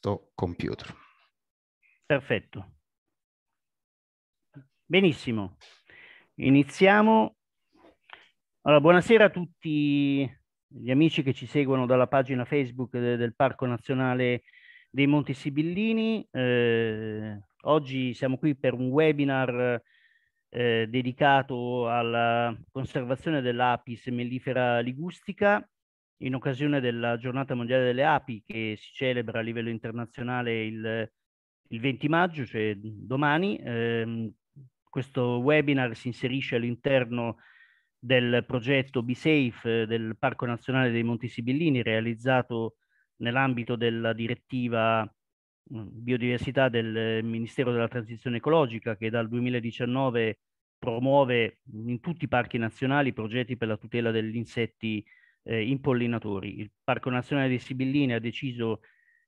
questo computer. Perfetto. Benissimo. Iniziamo. Allora, buonasera a tutti gli amici che ci seguono dalla pagina Facebook del Parco Nazionale dei Monti Sibillini. Eh, oggi siamo qui per un webinar eh, dedicato alla conservazione dell'Apis mellifera ligustica in occasione della giornata mondiale delle api che si celebra a livello internazionale il, il 20 maggio, cioè domani. Eh, questo webinar si inserisce all'interno del progetto Be Safe eh, del Parco Nazionale dei Monti Sibillini realizzato nell'ambito della direttiva mm, biodiversità del Ministero della Transizione Ecologica che dal 2019 promuove in tutti i parchi nazionali progetti per la tutela degli insetti eh, impollinatori. Il Parco Nazionale di Sibilline ha deciso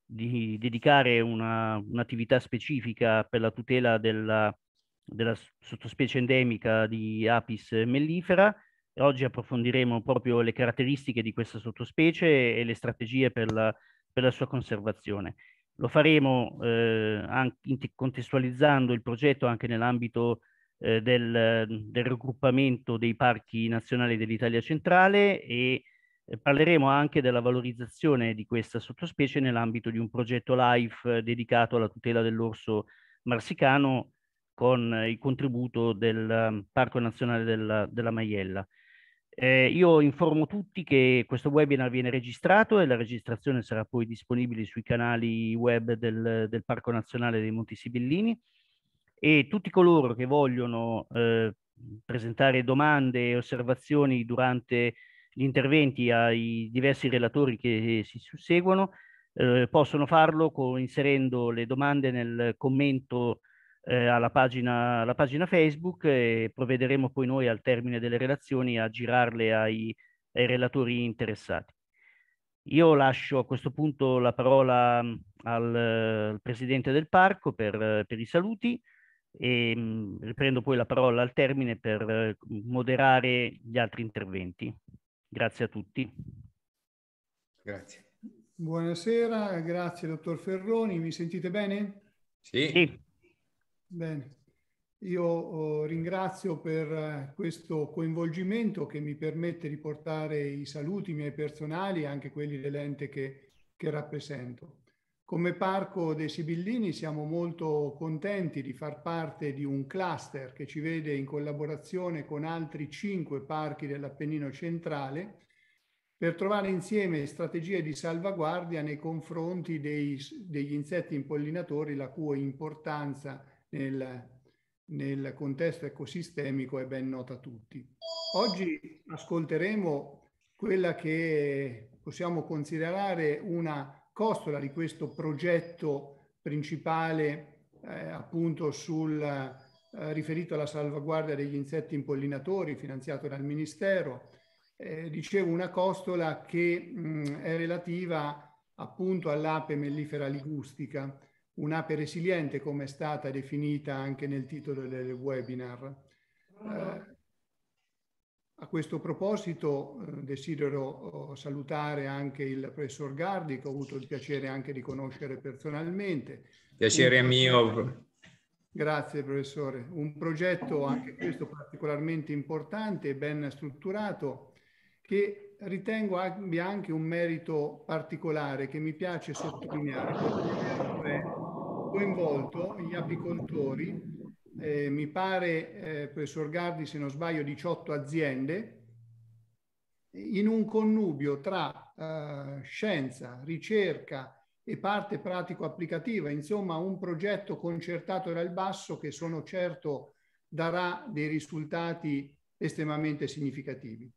di dedicare una, un'attività specifica per la tutela della, della sottospecie endemica di Apis mellifera. Oggi approfondiremo proprio le caratteristiche di questa sottospecie e le strategie per la, per la sua conservazione. Lo faremo eh, anche contestualizzando il progetto anche nell'ambito eh, del, del raggruppamento dei parchi nazionali dell'Italia centrale e eh, parleremo anche della valorizzazione di questa sottospecie nell'ambito di un progetto LIFE eh, dedicato alla tutela dell'orso marsicano con eh, il contributo del ehm, Parco Nazionale della, della Maiella. Eh, io informo tutti che questo webinar viene registrato e la registrazione sarà poi disponibile sui canali web del, del Parco Nazionale dei Monti Sibillini e tutti coloro che vogliono eh, presentare domande e osservazioni durante gli interventi ai diversi relatori che si susseguono. Eh, possono farlo con, inserendo le domande nel commento eh, alla, pagina, alla, pagina, Facebook e provvederemo poi noi al termine delle relazioni a girarle ai, ai relatori interessati. Io lascio a questo punto la parola mm, al, al Presidente del Parco per, eh, per i saluti e mh, mm, riprendo poi la parola al termine per eh, moderare gli altri interventi. Grazie a tutti. Grazie. Buonasera, grazie dottor Ferroni. Mi sentite bene? Sì. sì. Bene. Io oh, ringrazio per eh, questo coinvolgimento che mi permette di portare i saluti miei personali, anche quelli dell'ente che, che rappresento. Come Parco dei Sibillini siamo molto contenti di far parte di un cluster che ci vede in collaborazione con altri cinque parchi dell'Appennino centrale per trovare insieme strategie di salvaguardia nei confronti dei, degli insetti impollinatori la cui importanza nel, nel contesto ecosistemico è ben nota a tutti. Oggi ascolteremo quella che possiamo considerare una costola di questo progetto principale eh, appunto sul, eh, riferito alla salvaguardia degli insetti impollinatori finanziato dal Ministero. Eh, dicevo una costola che mh, è relativa appunto all'ape mellifera ligustica, un'ape resiliente come è stata definita anche nel titolo del webinar. Eh, a questo proposito eh, desidero oh, salutare anche il professor Gardi, che ho avuto il piacere anche di conoscere personalmente. Piacere un... mio. Grazie professore. Un progetto anche questo particolarmente importante e ben strutturato che ritengo abbia anche un merito particolare che mi piace sottolineare. Cioè, coinvolto gli apicoltori eh, mi pare, eh, professor Gardi, se non sbaglio, 18 aziende, in un connubio tra eh, scienza, ricerca e parte pratico-applicativa, insomma un progetto concertato dal basso che sono certo darà dei risultati estremamente significativi.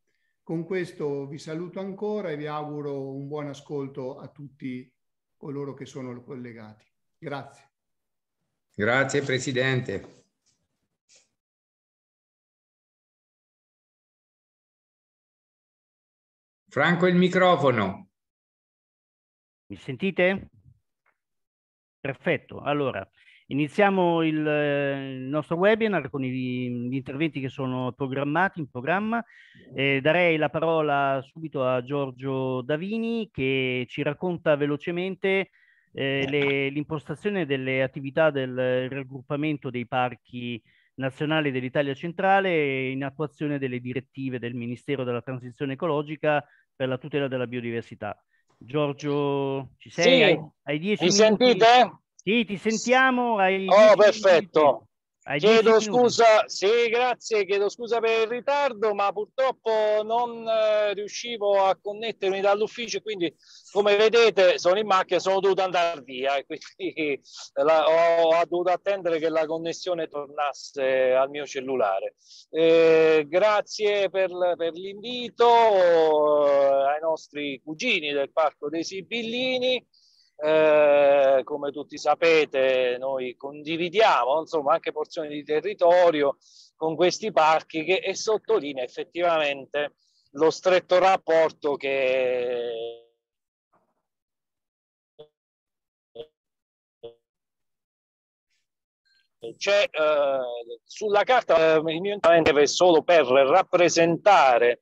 Con questo vi saluto ancora e vi auguro un buon ascolto a tutti coloro che sono collegati. Grazie. Grazie Presidente. Franco il microfono. Mi sentite? Perfetto, allora iniziamo il, eh, il nostro webinar con i, gli interventi che sono programmati in programma. Eh, darei la parola subito a Giorgio Davini che ci racconta velocemente eh, l'impostazione delle attività del raggruppamento dei parchi nazionali dell'Italia centrale in attuazione delle direttive del Ministero della Transizione Ecologica per la tutela della biodiversità. Giorgio, ci sei? Sì, hai, hai dieci mi minuti? sentite? Sì, ti sentiamo. Hai oh, perfetto. Minuti. Hai chiedo scusa, sì, grazie, chiedo scusa per il ritardo, ma purtroppo non eh, riuscivo a connettermi dall'ufficio, quindi come vedete sono in macchina, sono dovuto andare via e quindi la, ho, ho, dovuto attendere che la connessione tornasse al mio cellulare. Eh, grazie per, per l'invito eh, ai nostri cugini del Parco dei Sibillini eh, come tutti sapete noi condividiamo insomma anche porzioni di territorio con questi parchi che, e sottolinea effettivamente lo stretto rapporto che c'è eh, sulla carta eh, il mio intervento è solo per rappresentare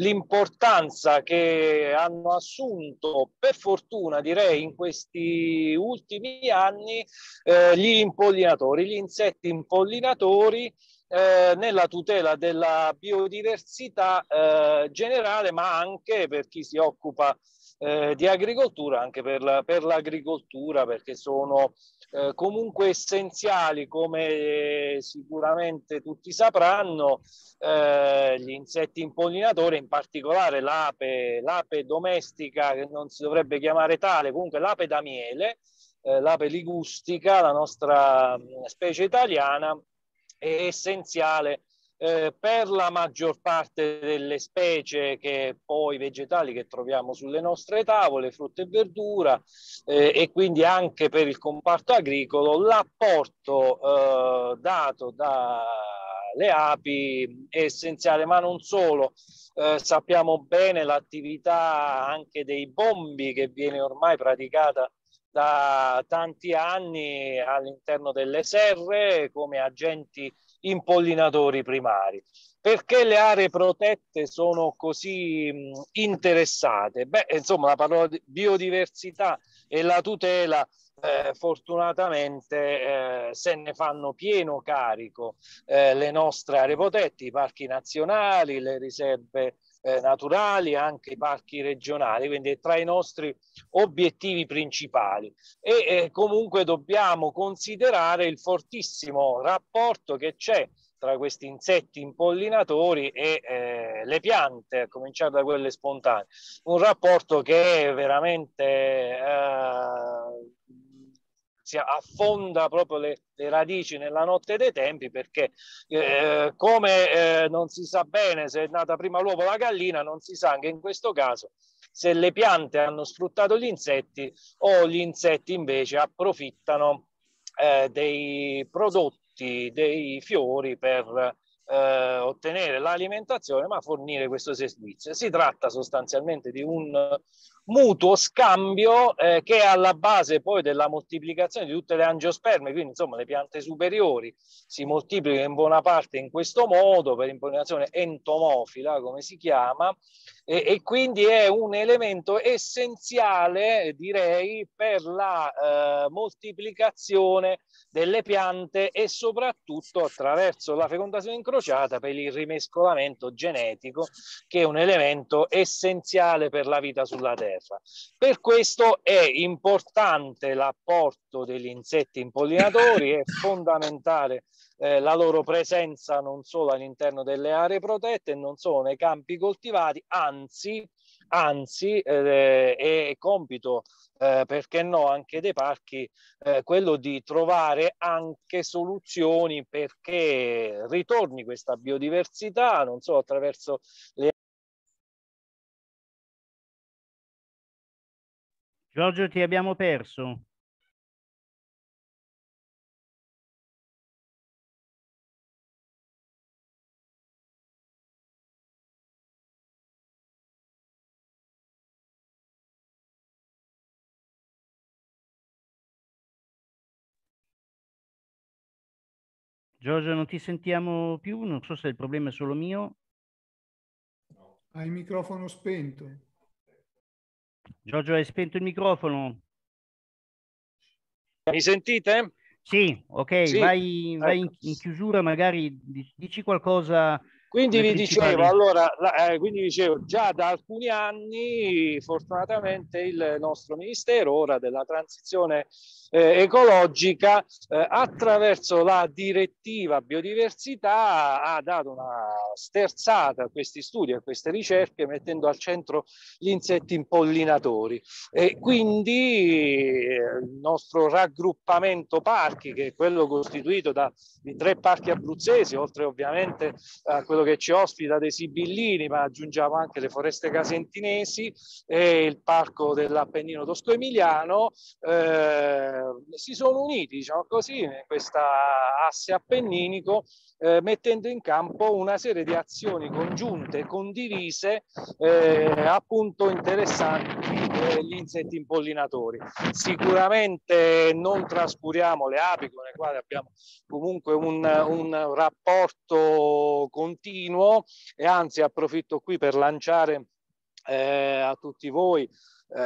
l'importanza che hanno assunto, per fortuna direi, in questi ultimi anni eh, gli impollinatori, gli insetti impollinatori eh, nella tutela della biodiversità eh, generale, ma anche per chi si occupa eh, di agricoltura, anche per, la, per l'agricoltura, perché sono eh, comunque essenziali, come eh, sicuramente tutti sapranno, eh, gli insetti impollinatori, in particolare l'ape, l'ape domestica, che non si dovrebbe chiamare tale, comunque l'ape da miele, eh, l'ape ligustica, la nostra mm, specie italiana, è essenziale eh, per la maggior parte delle specie che poi vegetali che troviamo sulle nostre tavole, frutta e verdura eh, e quindi anche per il comparto agricolo, l'apporto eh, dato dalle api è essenziale, ma non solo. Eh, sappiamo bene l'attività anche dei bombi che viene ormai praticata da tanti anni all'interno delle serre come agenti impollinatori primari. Perché le aree protette sono così interessate? Beh, insomma, la parola biodiversità e la tutela eh, fortunatamente eh, se ne fanno pieno carico eh, le nostre aree protette, i parchi nazionali, le riserve eh, naturali, anche i parchi regionali, quindi è tra i nostri obiettivi principali. E eh, comunque dobbiamo considerare il fortissimo rapporto che c'è tra questi insetti impollinatori e eh, le piante, a cominciare da quelle spontanee. Un rapporto che è veramente eh, Venezia affonda proprio le, le radici nella notte dei tempi perché eh, come eh, non si sa bene se è nata prima l'uovo o la gallina, non si sa anche in questo caso se le piante hanno sfruttato gli insetti o gli insetti invece approfittano eh, dei prodotti, dei fiori per eh, ottenere l'alimentazione ma fornire questo servizio. Si tratta sostanzialmente di un mutuo scambio eh, che è alla base poi della moltiplicazione di tutte le angiosperme, quindi insomma le piante superiori si moltiplicano in buona parte in questo modo per impollinazione entomofila come si chiama e, e quindi è un elemento essenziale direi per la eh, moltiplicazione delle piante e soprattutto attraverso la fecondazione incrociata per il rimescolamento genetico che è un elemento essenziale per la vita sulla terra terra. Per questo è importante l'apporto degli insetti impollinatori, è fondamentale eh, la loro presenza non solo all'interno delle aree protette, non solo nei campi coltivati, anzi, anzi eh, è compito eh, perché no anche dei parchi eh, quello di trovare anche soluzioni perché ritorni questa biodiversità non solo attraverso le Giorgio, ti abbiamo perso. Giorgio, non ti sentiamo più, non so se il problema è solo mio. Hai il microfono spento. Giorgio, hai spento il microfono? Mi sentite? Sì, ok, sì. vai, vai ecco. in, chiusura, magari dici qualcosa. Quindi vi dicevo, allora, eh, quindi dicevo, già da alcuni anni fortunatamente il nostro Ministero, ora della transizione eh, ecologica eh, attraverso la direttiva biodiversità ha dato una sterzata a questi studi, a queste ricerche, mettendo al centro gli insetti impollinatori. E quindi eh, il nostro raggruppamento parchi, che è quello costituito da i tre parchi abruzzesi, oltre ovviamente a quello che ci ospita dei Sibillini, ma aggiungiamo anche le foreste casentinesi e il parco dell'Appennino tosco-emiliano, eh, eh, si sono uniti, diciamo così, in questa asse appenninico, eh, mettendo in campo una serie di azioni congiunte, condivise, eh, appunto interessanti per gli insetti impollinatori. Sicuramente non trascuriamo le api con le quali abbiamo comunque un, un rapporto continuo e anzi approfitto qui per lanciare eh, a tutti voi eh,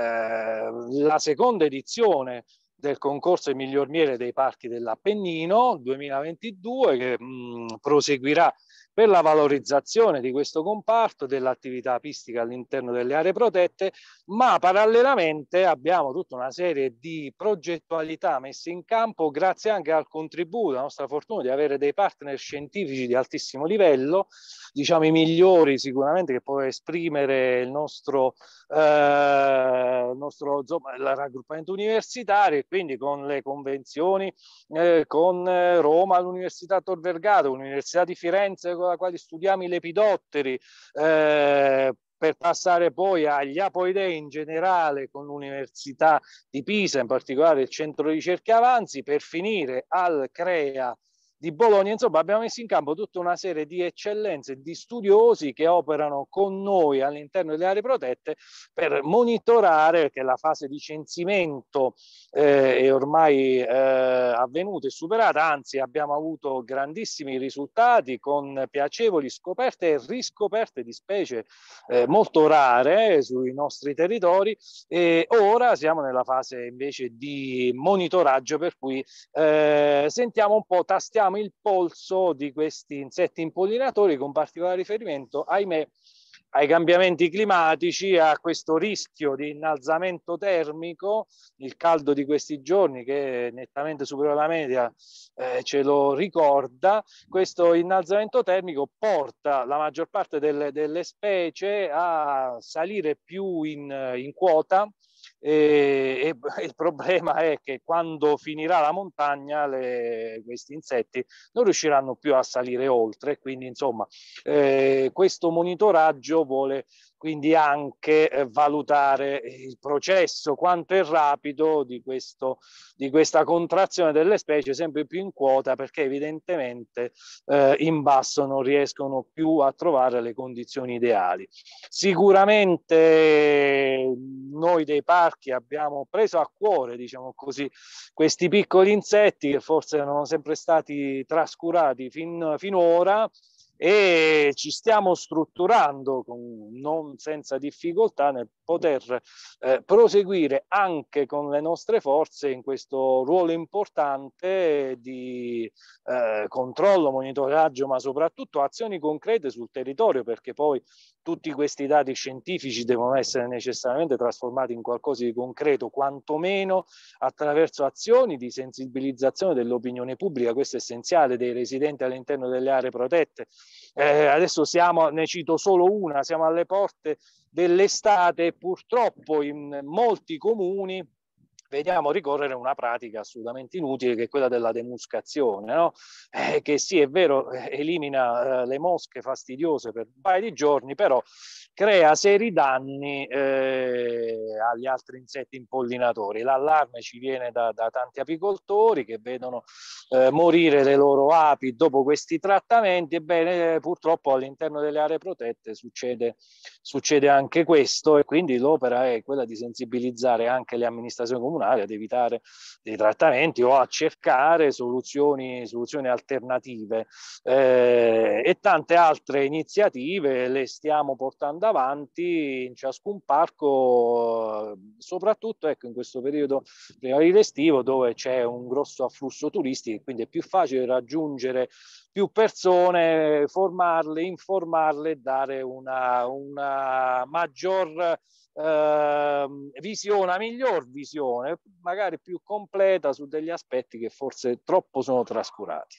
la seconda edizione del concorso Il miglior dei parchi dell'Appennino 2022 che mh, mm, proseguirà per la valorizzazione di questo comparto dell'attività apistica all'interno delle aree protette, ma parallelamente abbiamo tutta una serie di progettualità messe in campo grazie anche al contributo, alla nostra fortuna di avere dei partner scientifici di altissimo livello diciamo, i migliori sicuramente che può esprimere il nostro, eh, il nostro insomma, il raggruppamento universitario e quindi con le convenzioni eh, con eh, Roma, l'Università Tor Vergata, l'Università di Firenze con la quale studiamo i lepidotteri, eh, per passare poi agli Apoidei in generale con l'Università di Pisa, in particolare il Centro Ricerche Avanzi, per finire al CREA di Bologna, insomma abbiamo messo in campo tutta una serie di eccellenze, di studiosi che operano con noi all'interno delle aree protette per monitorare che la fase di censimento eh, è ormai eh, avvenuta e superata, anzi abbiamo avuto grandissimi risultati con piacevoli scoperte e riscoperte di specie eh, molto rare sui nostri territori e ora siamo nella fase invece di monitoraggio per cui eh, sentiamo un po', tastiamo prendiamo il polso di questi insetti impollinatori con particolare riferimento, ahimè, ai cambiamenti climatici, a questo rischio di innalzamento termico, il caldo di questi giorni che è nettamente superiore alla media eh, ce lo ricorda, questo innalzamento termico porta la maggior parte delle, delle specie a salire più in, in quota e, e, il problema è che quando finirà la montagna le, questi insetti non riusciranno più a salire oltre quindi insomma eh, questo monitoraggio vuole quindi anche eh, valutare il processo quanto è rapido di, questo, di, questa contrazione delle specie sempre più in quota perché evidentemente eh, in basso non riescono più a trovare le condizioni ideali. Sicuramente noi dei parchi abbiamo preso a cuore diciamo così, questi piccoli insetti che forse erano sempre stati trascurati fin, finora e ci stiamo strutturando con, non senza difficoltà nel poter eh, proseguire anche con le nostre forze in questo ruolo importante di eh, controllo, monitoraggio, ma soprattutto azioni concrete sul territorio, perché poi tutti questi dati scientifici devono essere necessariamente trasformati in qualcosa di concreto, quantomeno attraverso azioni di sensibilizzazione dell'opinione pubblica, questo è essenziale, dei residenti all'interno delle aree protette eh, adesso siamo, ne cito solo una, siamo alle porte dell'estate e purtroppo in molti comuni vediamo ricorrere a una pratica assolutamente inutile che è quella della demuscazione, no? eh, che sì è vero eh, elimina eh, le mosche fastidiose per un paio di giorni, però crea seri danni eh, agli altri insetti impollinatori. L'allarme ci viene da, da tanti apicoltori che vedono eh, morire le loro api dopo questi trattamenti, ebbene purtroppo all'interno delle aree protette succede, succede anche questo e quindi l'opera è quella di sensibilizzare anche le amministrazioni comunali pulmonare, ad evitare dei trattamenti o a cercare soluzioni, soluzioni alternative eh, e tante altre iniziative le stiamo portando avanti in ciascun parco, soprattutto ecco, in questo periodo primaverile estivo dove c'è un grosso afflusso turistico, quindi è più facile raggiungere più persone, formarle, informarle e dare una, una maggior Ehm, visiona miglior visione, magari più completa su degli aspetti che forse troppo sono trascurati.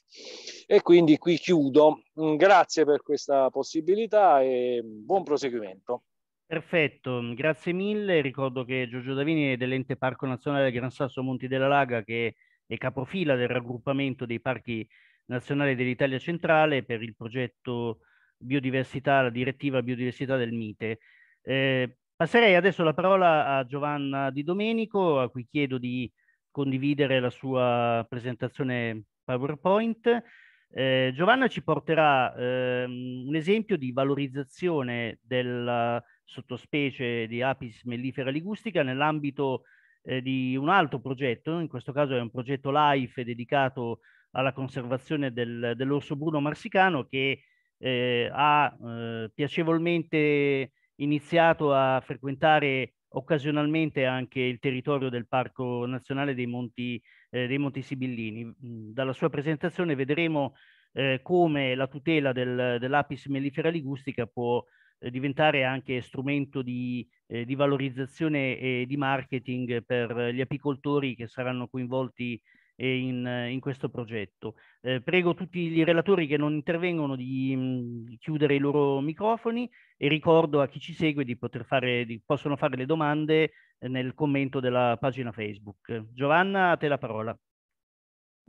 E quindi qui chiudo. Mm, grazie per questa possibilità e buon proseguimento. Perfetto, mm, grazie mille. Ricordo che Giorgio Davini è dell'ente Parco Nazionale Gran Sasso Monti della Laga che è capofila del raggruppamento dei parchi nazionali dell'Italia centrale per il progetto biodiversità, la direttiva biodiversità del MITE. Eh, Passerei adesso la parola a Giovanna Di Domenico, a cui chiedo di condividere la sua presentazione PowerPoint. Eh, Giovanna ci porterà ehm, un esempio di valorizzazione della sottospecie di Apis mellifera ligustica nell'ambito eh, di un altro progetto, in questo caso è un progetto LIFE dedicato alla conservazione del, dell'orso bruno marsicano che eh, ha eh, piacevolmente iniziato a frequentare occasionalmente anche il territorio del Parco Nazionale dei Monti, eh, dei Monti Sibillini. Mm, dalla sua presentazione vedremo eh, come la tutela del, dell'Apis mellifera ligustica può eh, diventare anche strumento di, eh, di valorizzazione e di marketing per gli apicoltori che saranno coinvolti in, in questo progetto. Eh, prego tutti i relatori che non intervengono di, di, chiudere i loro microfoni e ricordo a chi ci segue di poter fare, di, possono fare le domande eh, nel commento della pagina Facebook. Giovanna, a te la parola.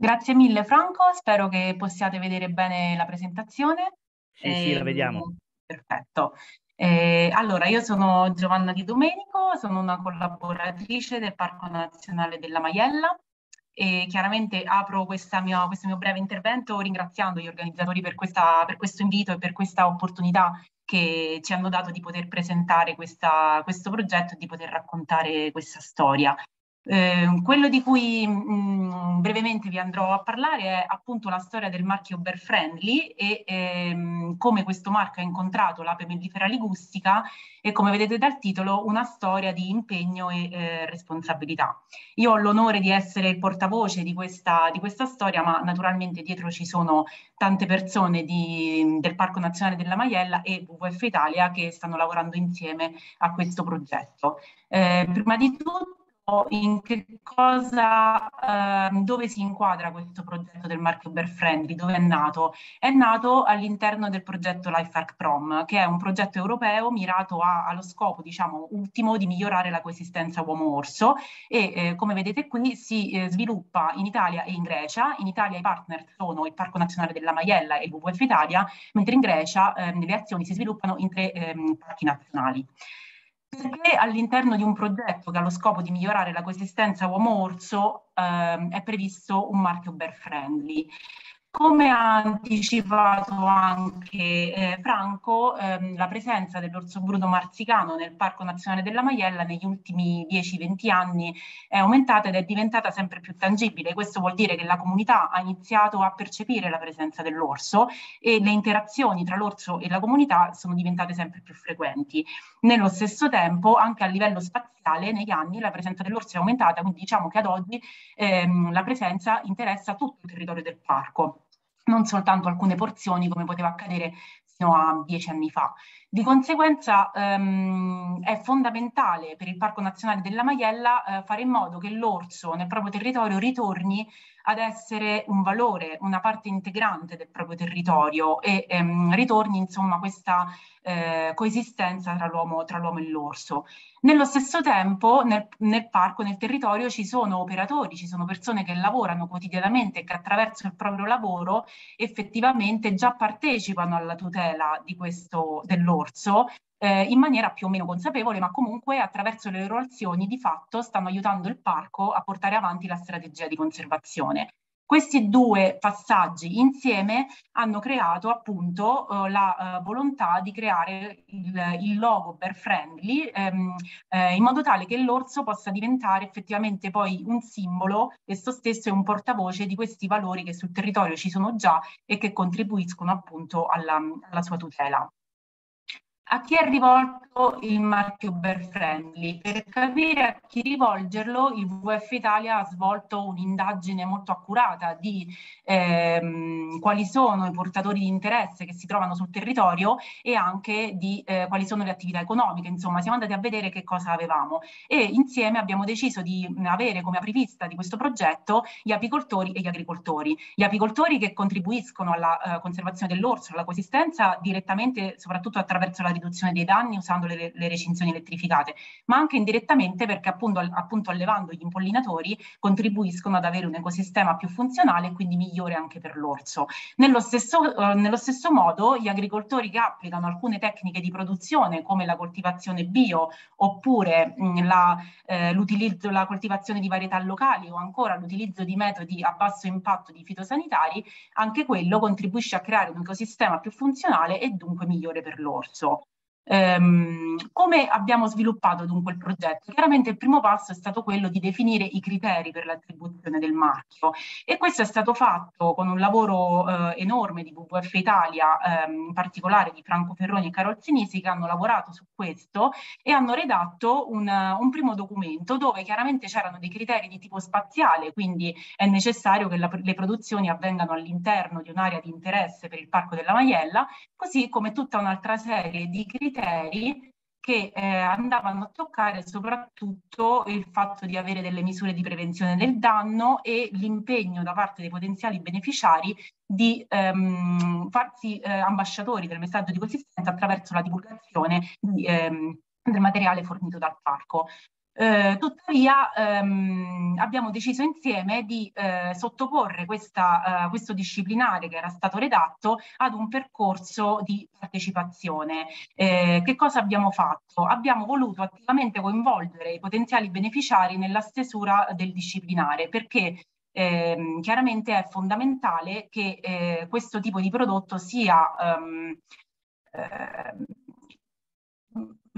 Grazie mille Franco, spero che possiate vedere bene la presentazione. Sì, sì, la vediamo. Ehm, perfetto. Eh, allora, io sono Giovanna Di Domenico, sono una collaboratrice del Parco Nazionale della Maiella e chiaramente apro mia, questo mio breve intervento ringraziando gli organizzatori per, questa, per, questo invito e per questa opportunità che ci hanno dato di poter presentare questa, questo progetto e di poter raccontare questa storia. Ehm, quello di cui mh, mm, brevemente vi andrò a parlare è appunto la storia del marchio Bear Friendly e ehm, come questo marchio ha incontrato l'ape mellifera ligustica e come vedete dal titolo una storia di impegno e eh, responsabilità. Io ho l'onore di essere il portavoce di questa, di questa storia ma naturalmente dietro ci sono tante persone di, del Parco Nazionale della Maiella e WWF Italia che stanno lavorando insieme a questo progetto. Eh, prima di tutto in che cosa, ehm, dove si inquadra questo progetto del marchio Bear Friendly, dove è nato? È nato all'interno del progetto Life Arc Prom, che è un progetto europeo mirato a, allo scopo, diciamo, ultimo di migliorare la coesistenza uomo-orso e eh, come vedete qui si eh, sviluppa in Italia e in Grecia. In Italia i partner sono il Parco Nazionale della Maiella e il WWF Italia, mentre in Grecia ehm, le azioni si sviluppano in tre ehm, parchi nazionali perché all'interno di un progetto che ha lo scopo di migliorare la coesistenza uomo-orso ehm, è previsto un marchio bear friendly. Come ha anticipato anche eh, Franco, ehm, la presenza dell'orso bruno marzicano nel Parco Nazionale della Maiella negli ultimi 10-20 anni è aumentata ed è diventata sempre più tangibile. Questo vuol dire che la comunità ha iniziato a percepire la presenza dell'orso e le interazioni tra l'orso e la comunità sono diventate sempre più frequenti. Nello stesso tempo, anche a livello spaziale, negli anni la presenza dell'orso è aumentata, quindi diciamo che ad oggi ehm, la presenza interessa tutto il territorio del parco non soltanto alcune porzioni come poteva accadere fino a dieci anni fa. Di conseguenza ehm, è fondamentale per il Parco Nazionale della Maiella eh, fare in modo che l'orso nel proprio territorio ritorni ad essere un valore, una parte integrante del proprio territorio e ehm, ritorni insomma questa eh, coesistenza tra l'uomo, e l'orso. Nello stesso tempo nel, nel, parco, nel territorio, ci sono operatori, ci sono persone che lavorano quotidianamente e che attraverso il proprio lavoro effettivamente già partecipano alla tutela questo, dell'orso eh, in maniera più o meno consapevole, ma comunque attraverso le loro azioni di fatto stanno aiutando il parco a portare avanti la strategia di conservazione. Questi due passaggi insieme hanno creato appunto eh, la eh, volontà di creare il, il logo per friendly ehm, eh, in modo tale che l'orso possa diventare effettivamente poi un simbolo esso stesso è un portavoce di questi valori che sul territorio ci sono già e che contribuiscono appunto alla, alla sua tutela a chi è rivolto il marchio Bear Friendly. Per capire a chi rivolgerlo, il WF Italia ha svolto un'indagine molto accurata di ehm, quali sono i portatori di interesse che si trovano sul territorio e anche di eh, quali sono le attività economiche. Insomma, siamo andati a vedere che cosa avevamo e insieme abbiamo deciso di avere come aprivista di questo progetto gli apicoltori e gli agricoltori. Gli apicoltori che contribuiscono alla eh, conservazione dell'orso, alla coesistenza direttamente, soprattutto attraverso la riduzione dei danni usando le, le recinzioni elettrificate, ma anche indirettamente perché appunto, appunto allevando gli impollinatori contribuiscono ad avere un ecosistema più funzionale e quindi migliore anche per l'orso. Nello stesso, eh, nello stesso modo gli agricoltori che applicano alcune tecniche di produzione come la coltivazione bio oppure mh, mm, la, eh, l'utilizzo, la coltivazione di varietà locali o ancora l'utilizzo di metodi a basso impatto di fitosanitari, anche quello contribuisce a creare un ecosistema più funzionale e dunque migliore per l'orso. Um, come abbiamo sviluppato dunque il progetto? Chiaramente il primo passo è stato quello di definire i criteri per l'attribuzione del marchio e questo è stato fatto con un lavoro eh, enorme di WWF Italia, ehm, in particolare di Franco Ferroni e Carol Sinisi che hanno lavorato su questo e hanno redatto un, un primo documento dove chiaramente c'erano dei criteri di tipo spaziale, quindi è necessario che la, le produzioni avvengano all'interno di un'area di interesse per il Parco della Maiella, così come tutta un'altra serie di criteri che eh, andavano a toccare soprattutto il fatto di avere delle misure di prevenzione del danno e l'impegno da parte dei potenziali beneficiari di ehm, farsi eh, ambasciatori del messaggio di consistenza attraverso la divulgazione di, ehm, del materiale fornito dal parco. Eh, tuttavia ehm, abbiamo deciso insieme di eh, sottoporre questa, eh, questo disciplinare che era stato redatto ad un percorso di partecipazione. Eh, che cosa abbiamo fatto? Abbiamo voluto attivamente coinvolgere i potenziali beneficiari nella stesura del disciplinare perché ehm, chiaramente è fondamentale che eh, questo tipo di prodotto sia... Ehm, ehm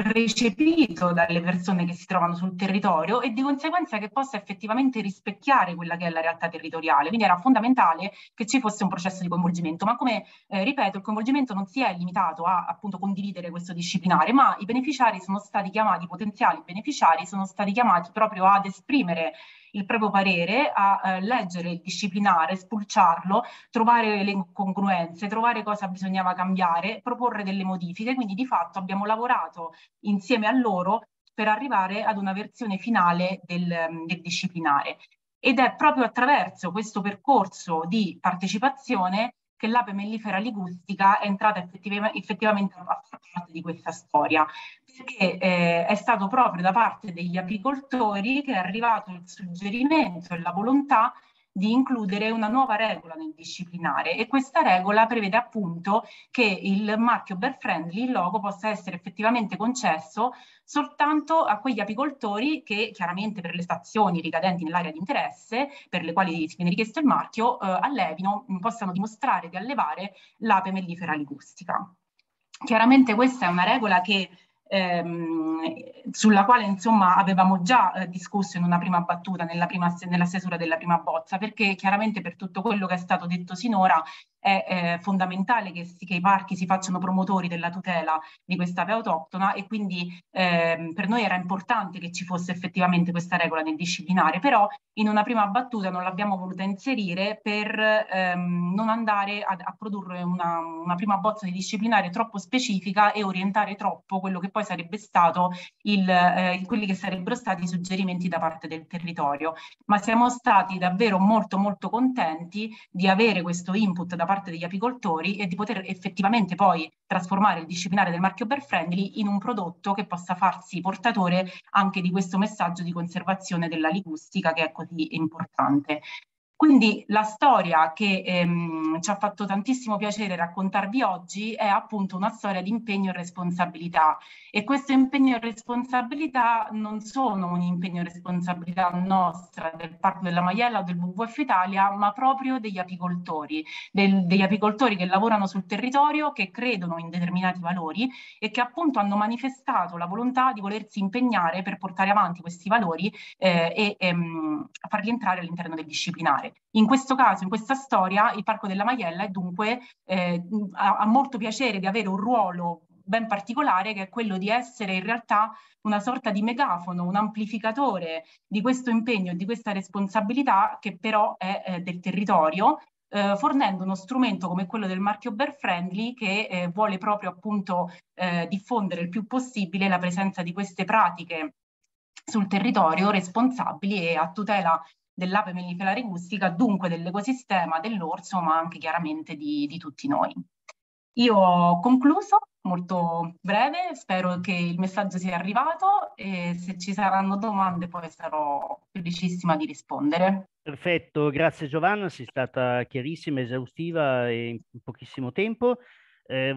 recepito dalle persone che si trovano sul territorio e di conseguenza che possa effettivamente rispecchiare quella che è la realtà territoriale. Quindi era fondamentale che ci fosse un processo di coinvolgimento, ma come eh, ripeto il coinvolgimento non si è limitato a appunto condividere questo disciplinare, ma i beneficiari sono stati chiamati, i potenziali beneficiari sono stati chiamati proprio ad esprimere il proprio parere, a eh, leggere il disciplinare, spulciarlo, trovare le incongruenze, trovare cosa bisognava cambiare, proporre delle modifiche. Quindi di fatto abbiamo lavorato insieme a loro per arrivare ad una versione finale del, mm, del disciplinare. Ed è proprio attraverso questo percorso di partecipazione che l'ape mellifera ligustica è entrata effettivamente a far parte di questa storia, perché eh, è stato proprio da parte degli apicoltori che è arrivato il suggerimento e la volontà di includere una nuova regola nel disciplinare e questa regola prevede appunto che il marchio bear friendly, il logo, possa essere effettivamente concesso soltanto a quegli apicoltori che chiaramente per le stazioni ricadenti nell'area di interesse, per le quali si viene richiesto il marchio, eh, allevino, mm, possano dimostrare di allevare l'ape mellifera ligustica. Chiaramente questa è una regola che ehm, sulla quale insomma avevamo già eh, discusso in una prima battuta, nella, prima, nella stesura della prima bozza, perché chiaramente per tutto quello che è stato detto sinora è eh, fondamentale che, che, i parchi si facciano promotori della tutela di questa ave autoctona e quindi eh, per noi era importante che ci fosse effettivamente questa regola nel disciplinare, però in una prima battuta non l'abbiamo voluta inserire per ehm, non andare a, a produrre una, una, prima bozza di disciplinare troppo specifica e orientare troppo quello che poi sarebbe stato il, eh, quelli che sarebbero stati i suggerimenti da parte del territorio. Ma siamo stati davvero molto molto contenti di avere questo input da parte degli apicoltori e di poter effettivamente poi trasformare il disciplinare del marchio Bear Friendly in un prodotto che possa farsi portatore anche di questo messaggio di conservazione della ligustica che è così importante. Quindi la storia che ehm, ci ha fatto tantissimo piacere raccontarvi oggi è appunto una storia di impegno e responsabilità e questo impegno e responsabilità non sono un impegno e responsabilità nostra del Parco della Maiella o del WWF Italia, ma proprio degli apicoltori, del, degli apicoltori che lavorano sul territorio, che credono in determinati valori e che appunto hanno manifestato la volontà di volersi impegnare per portare avanti questi valori eh, e ehm, farli entrare all'interno del disciplinare. In questo caso, in questa storia, il Parco della Maiella è dunque eh, ha, ha molto piacere di avere un ruolo ben particolare che è quello di essere in realtà una sorta di megafono, un amplificatore di questo impegno, e di questa responsabilità che però è eh, del territorio eh, fornendo uno strumento come quello del marchio Bear Friendly che eh, vuole proprio appunto eh, diffondere il più possibile la presenza di queste pratiche sul territorio responsabili e a tutela dell'ape mellifera rigustica, dunque dell'ecosistema dell'orso, ma anche chiaramente di, di tutti noi. Io ho concluso, molto breve, spero che il messaggio sia arrivato e se ci saranno domande poi sarò felicissima di rispondere. Perfetto, grazie Giovanna, sei stata chiarissima, esaustiva e in pochissimo tempo. Eh,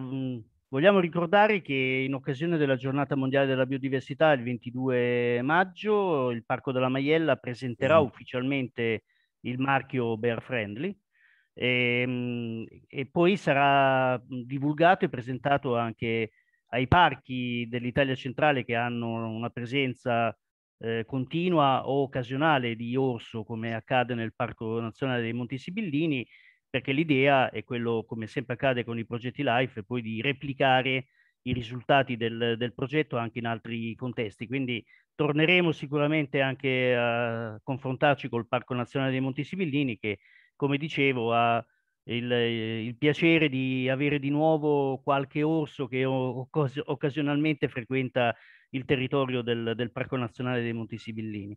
Vogliamo ricordare che in occasione della giornata mondiale della biodiversità il 22 maggio il Parco della Maiella presenterà mm. ufficialmente il marchio Bear Friendly e, ehm, e, poi sarà divulgato e presentato anche ai parchi dell'Italia centrale che hanno una presenza eh, continua o occasionale di orso come accade nel Parco Nazionale dei Monti Sibillini perché l'idea è quello, come sempre accade con i progetti live, poi di replicare i risultati del, del progetto anche in altri contesti. Quindi torneremo sicuramente anche a confrontarci col Parco Nazionale dei Monti Sibillini che, come dicevo, ha il, il piacere di avere di nuovo qualche orso che occasionalmente frequenta il territorio del, del Parco Nazionale dei Monti Sibillini.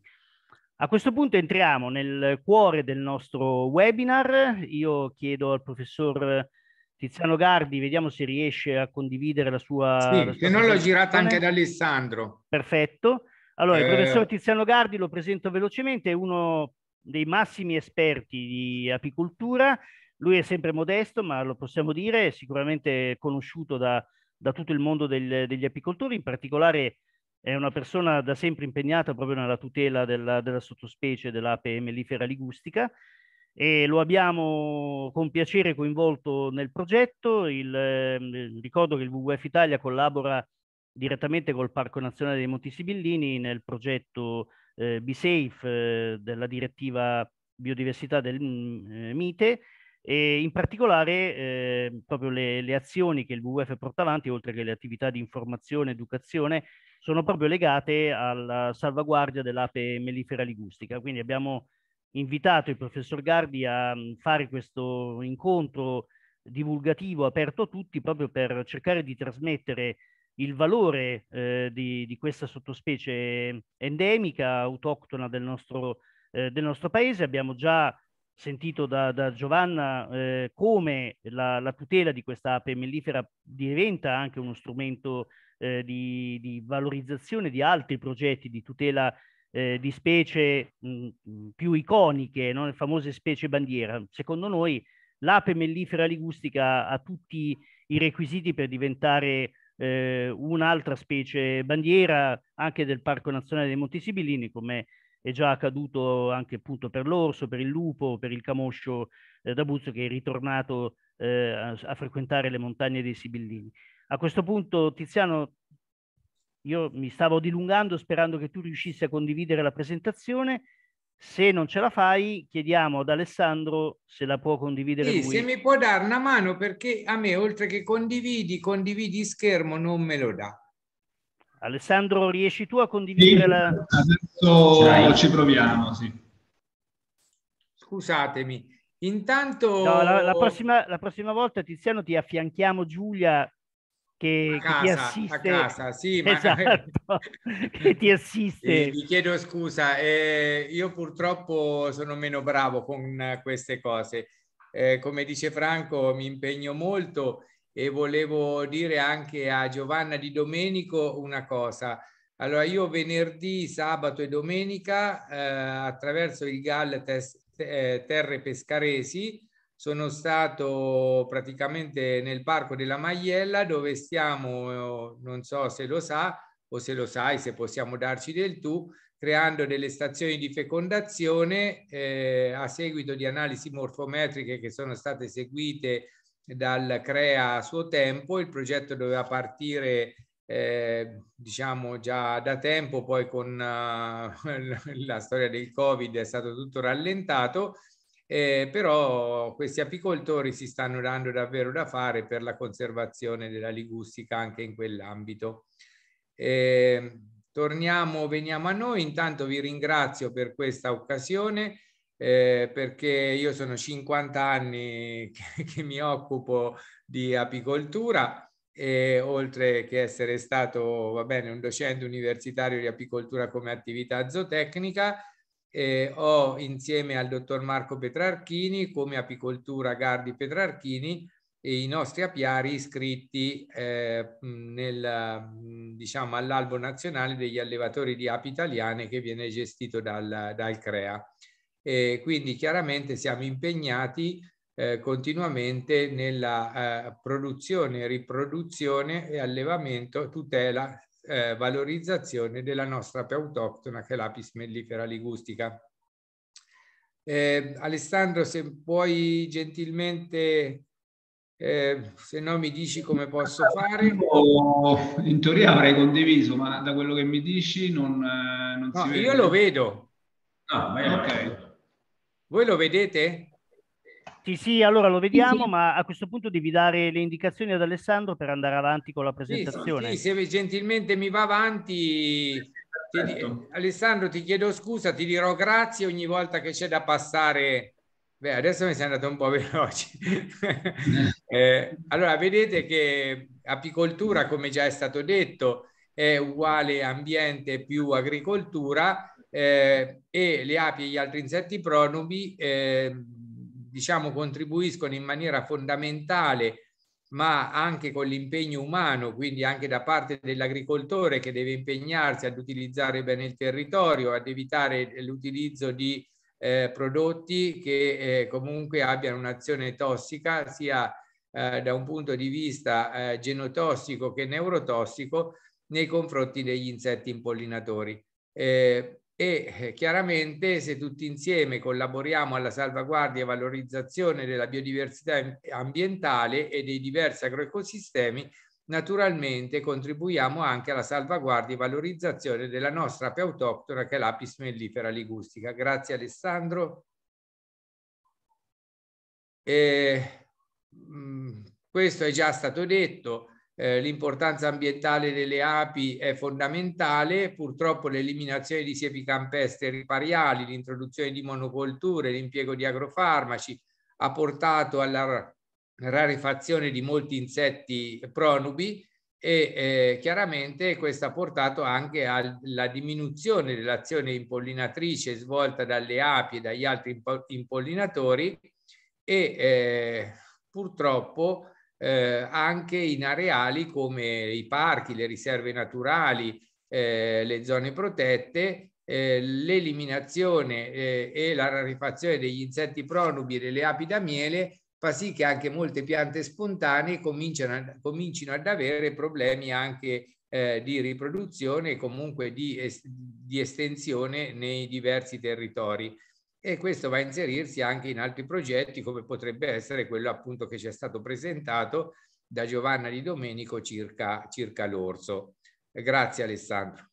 A questo punto entriamo nel cuore del nostro webinar. Io chiedo al professor Tiziano Gardi, vediamo se riesce a condividere la sua... Sì, la sua se non l'ho girata anche da Alessandro. Perfetto. Allora, eh... il professor Tiziano Gardi, lo presento velocemente, è uno dei massimi esperti di apicoltura. Lui è sempre modesto, ma lo possiamo dire, è sicuramente conosciuto da, da tutto il mondo del, degli apicoltori, in particolare è una persona da sempre impegnata proprio nella tutela della, della sottospecie dell'ape mellifera ligustica e lo abbiamo con piacere coinvolto nel progetto. Il, eh, ricordo che il WWF Italia collabora direttamente col Parco Nazionale dei Monti Sibillini nel progetto eh, Safe eh, della direttiva biodiversità del mm, eh, MITE e in particolare eh, proprio le, le, azioni che il WWF porta avanti, oltre che le attività di informazione, ed educazione, sono proprio legate alla salvaguardia dell'ape mellifera ligustica. Quindi abbiamo invitato il professor Gardi a fare questo incontro divulgativo aperto a tutti proprio per cercare di trasmettere il valore eh, di, di, questa sottospecie endemica, autoctona del nostro, eh, del nostro paese. Abbiamo già sentito da, da Giovanna eh, come la, la, tutela di questa ape mellifera diventa anche uno strumento eh, di, di, valorizzazione di altri progetti di tutela eh, di specie mh, mm, mm, più iconiche, no? le famose specie bandiera. Secondo noi l'ape mellifera ligustica ha tutti i requisiti per diventare eh, un'altra specie bandiera anche del Parco Nazionale dei Monti Sibillini, come è già accaduto anche appunto per l'orso, per il lupo, per il camoscio eh, d'Abruzzo che è ritornato eh, a, a frequentare le montagne dei Sibillini. A questo punto, Tiziano, io mi stavo dilungando sperando che tu riuscissi a condividere la presentazione. Se non ce la fai, chiediamo ad Alessandro se la può condividere. Sì, lui. se mi può dare una mano perché a me, oltre che condividi, condividi schermo, non me lo dà. Alessandro, riesci tu a condividere sì, la... Adesso Dai. ci proviamo, sì. Scusatemi. Intanto... No, la, la, prossima, la prossima volta, Tiziano, ti affianchiamo Giulia che, casa, esatto, che ti assiste. A casa, sì, ma... esatto, che ti assiste. Vi chiedo scusa, eh, io purtroppo sono meno bravo con queste cose. Eh, come dice Franco, mi impegno molto e volevo dire anche a Giovanna Di Domenico una cosa. Allora, io venerdì, sabato e domenica, eh, attraverso il GAL eh, Terre Pescaresi, sono stato praticamente nel parco della Maiella dove stiamo, eh, non so se lo sa o se lo sai, se possiamo darci del tu, creando delle stazioni di fecondazione eh, a seguito di analisi morfometriche che sono state eseguite dal CREA a suo tempo. Il progetto doveva partire eh, diciamo già da tempo, poi con uh, la storia del Covid è stato tutto rallentato eh, però questi apicoltori si stanno dando davvero da fare per la conservazione della ligustica anche in quell'ambito. Eh, torniamo, veniamo a noi, intanto vi ringrazio per questa occasione. Eh, perché io sono 50 anni che, che mi occupo di apicoltura e oltre che essere stato va bene, un docente universitario di apicoltura come attività zootecnica, eh, ho insieme al dottor Marco Petrarchini come apicoltura Gardi Petrarchini i nostri apiari iscritti eh, diciamo, all'albo nazionale degli allevatori di api italiane che viene gestito dal, dal CREA. E quindi chiaramente siamo impegnati eh, continuamente nella eh, produzione, riproduzione e allevamento, tutela eh, valorizzazione della nostra più autoctona che è l'apis mellifera ligustica. Eh, Alessandro, se puoi gentilmente, eh, se no mi dici come posso fare. In teoria avrei condiviso, ma da quello che mi dici non, eh, non no, si vede. Io lo vedo. No, ah, ok. Voi lo vedete? Sì, sì, allora lo vediamo, sì. ma a questo punto devi dare le indicazioni ad Alessandro per andare avanti con la presentazione. Sì, sì, se gentilmente mi va avanti, ti, Alessandro ti chiedo scusa, ti dirò grazie ogni volta che c'è da passare. Beh, adesso mi sei andato un po' veloce. eh, allora, vedete che apicoltura, come già è stato detto, è uguale ambiente più agricoltura eh, e le api e gli altri insetti pronubi... eh, diciamo, contribuiscono in maniera fondamentale, ma anche con l'impegno umano, quindi anche da parte dell'agricoltore che deve impegnarsi ad utilizzare bene il territorio, ad evitare l'utilizzo di eh, prodotti che eh, comunque abbiano un'azione tossica, sia eh, da un punto di vista eh, genotossico che neurotossico, nei confronti degli insetti impollinatori. Eh, e eh, chiaramente se tutti insieme collaboriamo alla salvaguardia e valorizzazione della biodiversità ambientale e dei diversi agroecosistemi, naturalmente contribuiamo anche alla salvaguardia e valorizzazione della nostra ape autoctona che è l'apis mellifera ligustica. Grazie Alessandro. Eh, questo è già stato detto, eh, l'importanza ambientale delle api è fondamentale, purtroppo l'eliminazione di siepi campestri ripariali, l'introduzione di monocolture, l'impiego di agrofarmaci ha portato alla rarefazione di molti insetti pronubi e eh, chiaramente questo ha portato anche alla diminuzione dell'azione impollinatrice svolta dalle api e dagli altri impollinatori e eh, purtroppo eh, anche in areali come i parchi, le riserve naturali, eh, le zone protette, eh, l'eliminazione eh, e la rarefazione degli insetti pronubi e delle api da miele fa sì che anche molte piante spontanee cominciano, a, comincino ad avere problemi anche eh, di riproduzione e comunque di, di estensione nei diversi territori e questo va a inserirsi anche in altri progetti come potrebbe essere quello appunto che ci è stato presentato da Giovanna Di Domenico circa, circa l'orso. Grazie Alessandro.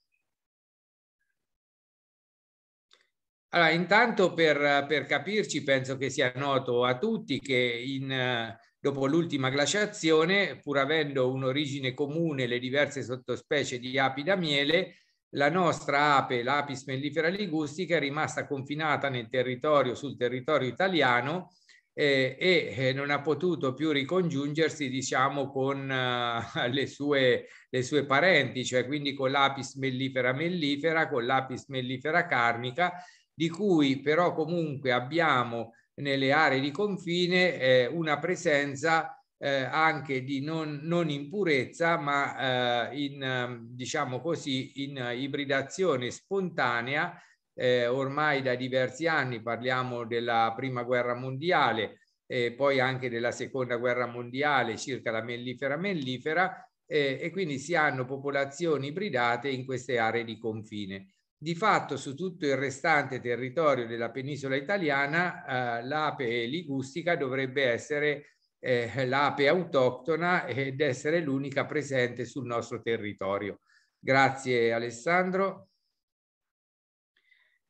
Allora, intanto per, per, capirci, penso che sia noto a tutti che in, dopo l'ultima glaciazione, pur avendo un'origine comune le diverse sottospecie di api da miele, la nostra ape, l'apis mellifera ligustica, è rimasta confinata nel territorio, sul territorio italiano eh, e eh, non ha potuto più ricongiungersi, diciamo, con eh, le, sue, le sue parenti, cioè quindi con l'apis mellifera mellifera, con l'apis mellifera carnica, di cui però comunque abbiamo nelle aree di confine eh, una presenza eh, anche di non, non impurezza, ma eh, in, ehm, diciamo così, in ibridazione spontanea. Eh, ormai da diversi anni parliamo della prima guerra mondiale e poi anche della seconda guerra mondiale circa la mellifera mellifera eh, e quindi si hanno popolazioni ibridate in queste aree di confine. Di fatto su tutto il restante territorio della penisola italiana eh, l'ape ligustica dovrebbe essere eh, l'ape autoctona ed essere l'unica presente sul nostro territorio. Grazie Alessandro.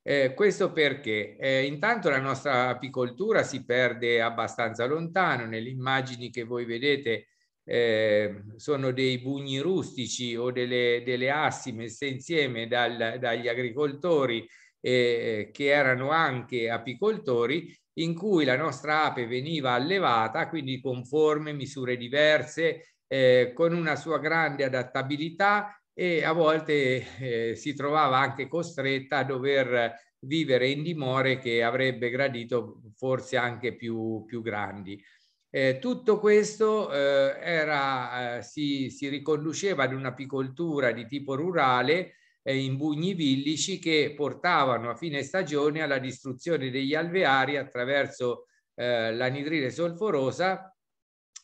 Eh, questo perché eh, intanto la nostra apicoltura si perde abbastanza lontano, nelle immagini che voi vedete eh, sono dei bugni rustici o delle, delle assi messe insieme dal, dagli agricoltori eh, che erano anche apicoltori in cui la nostra ape veniva allevata, quindi con forme, misure diverse, eh, con una sua grande adattabilità e a volte eh, si trovava anche costretta a dover vivere in dimore che avrebbe gradito forse anche più, più grandi. Eh, tutto questo eh, era, eh, si, si riconduceva ad un'apicoltura di tipo rurale eh, bugni villici che portavano a fine stagione alla distruzione degli alveari attraverso eh, l'anidride solforosa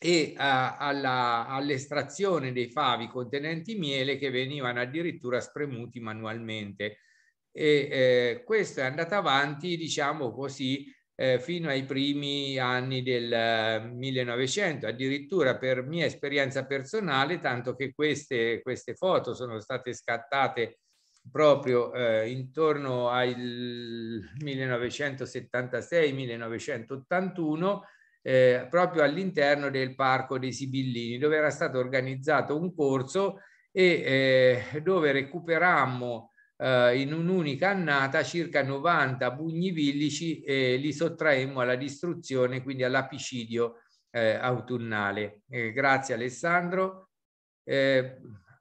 e eh, all'estrazione dei favi contenenti miele che venivano addirittura spremuti manualmente. E, eh, questo è andato avanti, diciamo così, eh, fino ai primi anni del 1900, eh, addirittura per mia esperienza personale, tanto che queste, queste foto sono state scattate proprio eh, intorno al 1976-1981 eh, proprio all'interno del parco dei Sibillini dove era stato organizzato un corso e eh, dove recuperammo eh, in un'unica annata circa 90 bugni villici e li sottraemmo alla distruzione quindi all'apicidio eh, autunnale. Eh, grazie Alessandro. Eh,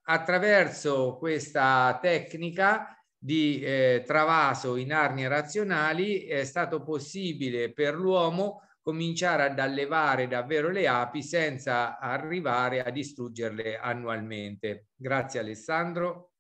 attraverso questa tecnica di eh, travaso in arnie razionali è stato possibile per l'uomo cominciare ad allevare davvero le api senza arrivare a distruggerle annualmente. Grazie Alessandro.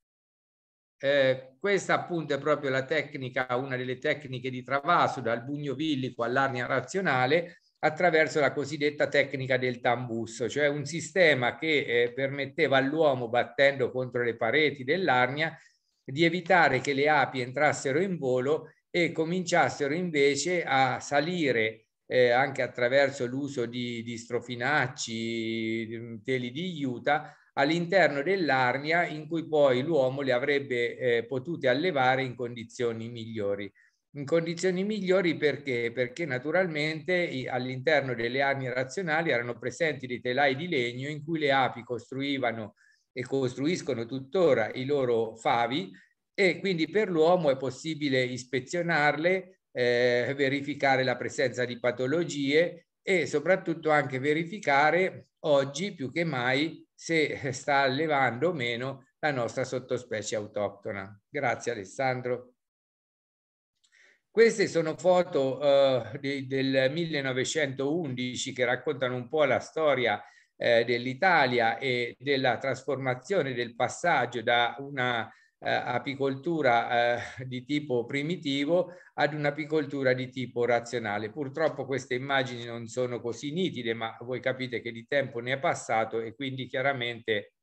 Eh, questa appunto è proprio la tecnica, una delle tecniche di travaso dal bugno villico all'arnia razionale attraverso la cosiddetta tecnica del tambusso, cioè un sistema che eh, permetteva all'uomo, battendo contro le pareti dell'arnia, di evitare che le api entrassero in volo e cominciassero invece a salire eh, anche attraverso l'uso di, di strofinacci, mm, teli di iuta, all'interno dell'arnia in cui poi l'uomo le avrebbe eh, potute allevare in condizioni migliori in condizioni migliori perché? Perché naturalmente all'interno delle armi razionali erano presenti dei telai di legno in cui le api costruivano e costruiscono tuttora i loro favi e quindi per l'uomo è possibile ispezionarle, eh, verificare la presenza di patologie e soprattutto anche verificare oggi più che mai se sta allevando o meno la nostra sottospecie autoctona. Grazie Alessandro. Queste sono foto eh, di, del 1911 che raccontano un po' la storia eh, dell'Italia e della trasformazione del passaggio da una eh, apicoltura eh, di tipo primitivo ad un'apicoltura di tipo razionale. Purtroppo queste immagini non sono così nitide, ma voi capite che di tempo ne è passato e quindi chiaramente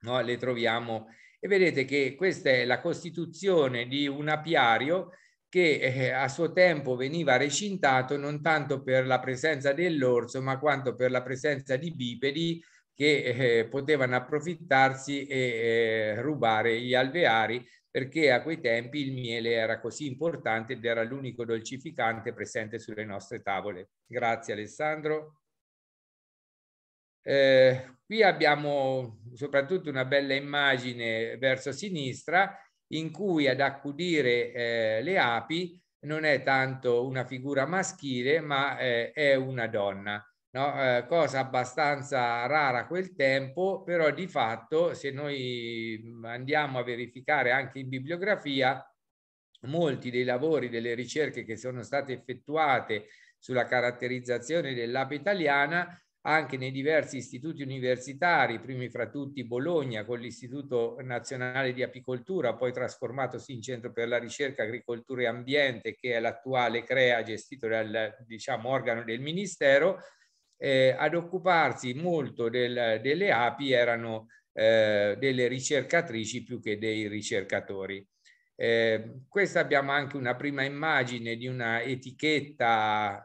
no, le troviamo. E vedete che questa è la costituzione di un apiario che eh, a suo tempo veniva recintato non tanto per la presenza dell'orso, ma quanto per la presenza di bipedi che eh, potevano approfittarsi e eh, rubare gli alveari perché a quei tempi il miele era così importante ed era l'unico dolcificante presente sulle nostre tavole. Grazie Alessandro. Eh, qui abbiamo soprattutto una bella immagine verso sinistra in cui ad accudire eh, le api non è tanto una figura maschile, ma eh, è una donna. No? Eh, cosa abbastanza rara a quel tempo, però di fatto se noi mm, andiamo a verificare anche in bibliografia, molti dei lavori, delle ricerche che sono state effettuate sulla caratterizzazione dell'ape italiana anche nei diversi istituti universitari, primi fra tutti Bologna con l'Istituto Nazionale di Apicoltura, poi trasformatosi in Centro per la Ricerca, Agricoltura e Ambiente, che è l'attuale CREA gestito dal diciamo, organo del Ministero, eh, ad occuparsi molto del, delle api erano eh, delle ricercatrici più che dei ricercatori. Eh, questa abbiamo anche una prima immagine di una etichetta,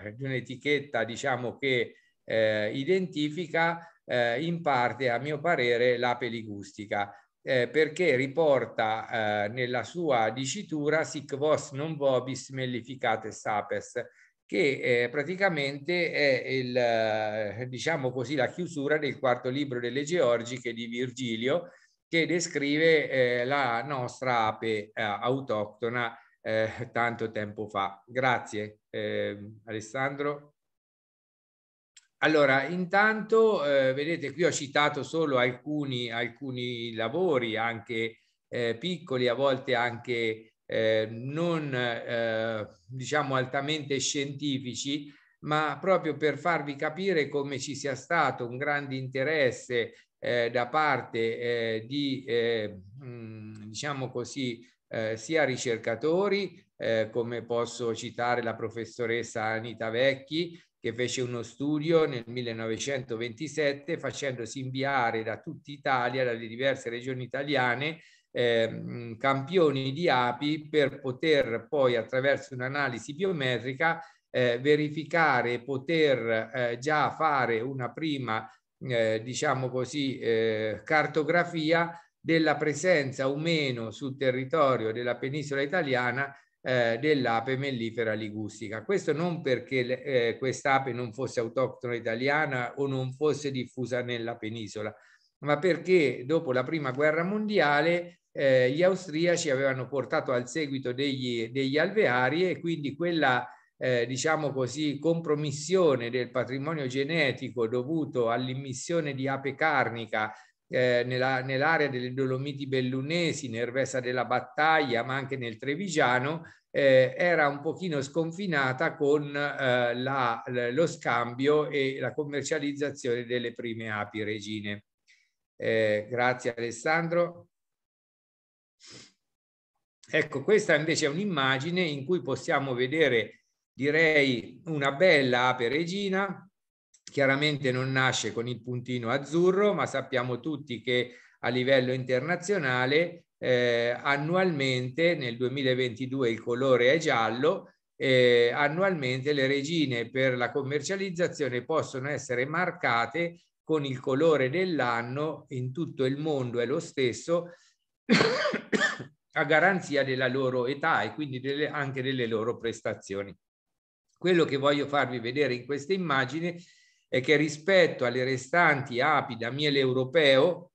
eh, di un'etichetta diciamo che eh, identifica eh, in parte, a mio parere, la peligustica, eh, perché riporta eh, nella sua dicitura sic vos non vobis mellificate sapes, che eh, praticamente è il, eh, diciamo così, la chiusura del quarto libro delle Georgiche di Virgilio, che descrive eh, la nostra ape eh, autoctona eh, tanto tempo fa. Grazie, eh, Alessandro. Allora, intanto, eh, vedete, qui ho citato solo alcuni, alcuni lavori, anche eh, piccoli, a volte anche eh, non, eh, diciamo, altamente scientifici, ma proprio per farvi capire come ci sia stato un grande interesse eh, da parte eh, di, mh, diciamo così, sia ricercatori, come posso citare la professoressa Anita Vecchi, che fece uno studio nel 1927 facendosi inviare da tutta Italia, dalle diverse regioni italiane, eh, campioni di api per poter poi attraverso un'analisi biometrica eh, verificare e poter eh, già fare una prima, eh, diciamo così, eh, cartografia della presenza o meno sul territorio della penisola italiana eh, dell'ape mellifera ligustica. Questo non perché eh, quest'ape non fosse autoctona italiana o non fosse diffusa nella penisola, ma perché dopo la prima guerra mondiale eh, gli austriaci avevano portato al seguito degli, degli alveari e quindi quella eh, diciamo così, compromissione del patrimonio genetico dovuto all'immissione di ape carnica eh, nella, nell'area delle Dolomiti Bellunesi, nel Resa della Battaglia, ma anche nel Trevigiano, eh, era un pochino sconfinata con eh, la, lo scambio e la commercializzazione delle prime api regine. Eh, grazie Alessandro. Ecco, questa invece è un'immagine in cui possiamo vedere, direi, una bella ape regina, chiaramente non nasce con il puntino azzurro, ma sappiamo tutti che a livello internazionale eh, annualmente nel 2022 il colore è giallo, eh, annualmente le regine per la commercializzazione possono essere marcate con il colore dell'anno, in tutto il mondo è lo stesso, a garanzia della loro età e quindi delle, anche delle loro prestazioni. Quello che voglio farvi vedere in questa immagine è che rispetto alle restanti api da miele europeo,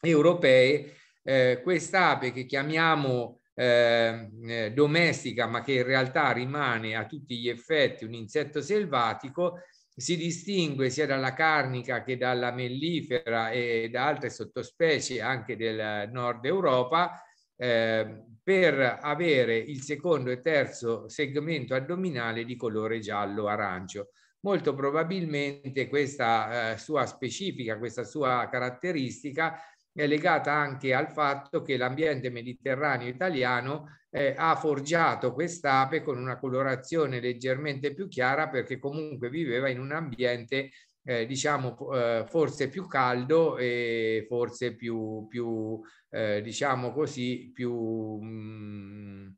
europee, eh, questa ape che chiamiamo eh, eh, domestica, ma che in realtà rimane a tutti gli effetti un insetto selvatico, si distingue sia dalla carnica che dalla mellifera e da altre sottospecie anche del nord Europa eh, per avere il secondo e terzo segmento addominale di colore giallo-arancio molto probabilmente questa eh, sua specifica, questa sua caratteristica è legata anche al fatto che l'ambiente mediterraneo italiano eh, ha forgiato quest'ape con una colorazione leggermente più chiara perché comunque viveva in un ambiente eh, diciamo eh, forse più caldo e forse più, più eh, diciamo così più mh, mm,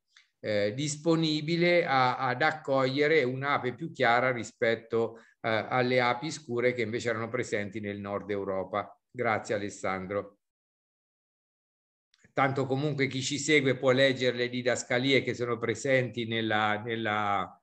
eh, disponibile a, ad accogliere un'ape più chiara rispetto eh, alle api scure che invece erano presenti nel nord Europa. Grazie Alessandro. Tanto comunque chi ci segue può leggere le didascalie che sono presenti nella... nella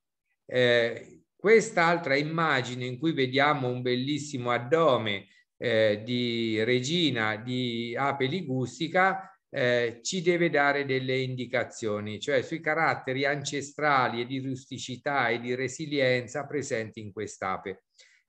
eh, quest'altra immagine in cui vediamo un bellissimo addome eh, di regina di ape ligustica eh, ci deve dare delle indicazioni, cioè sui caratteri ancestrali e di rusticità e di resilienza presenti in quest'ape.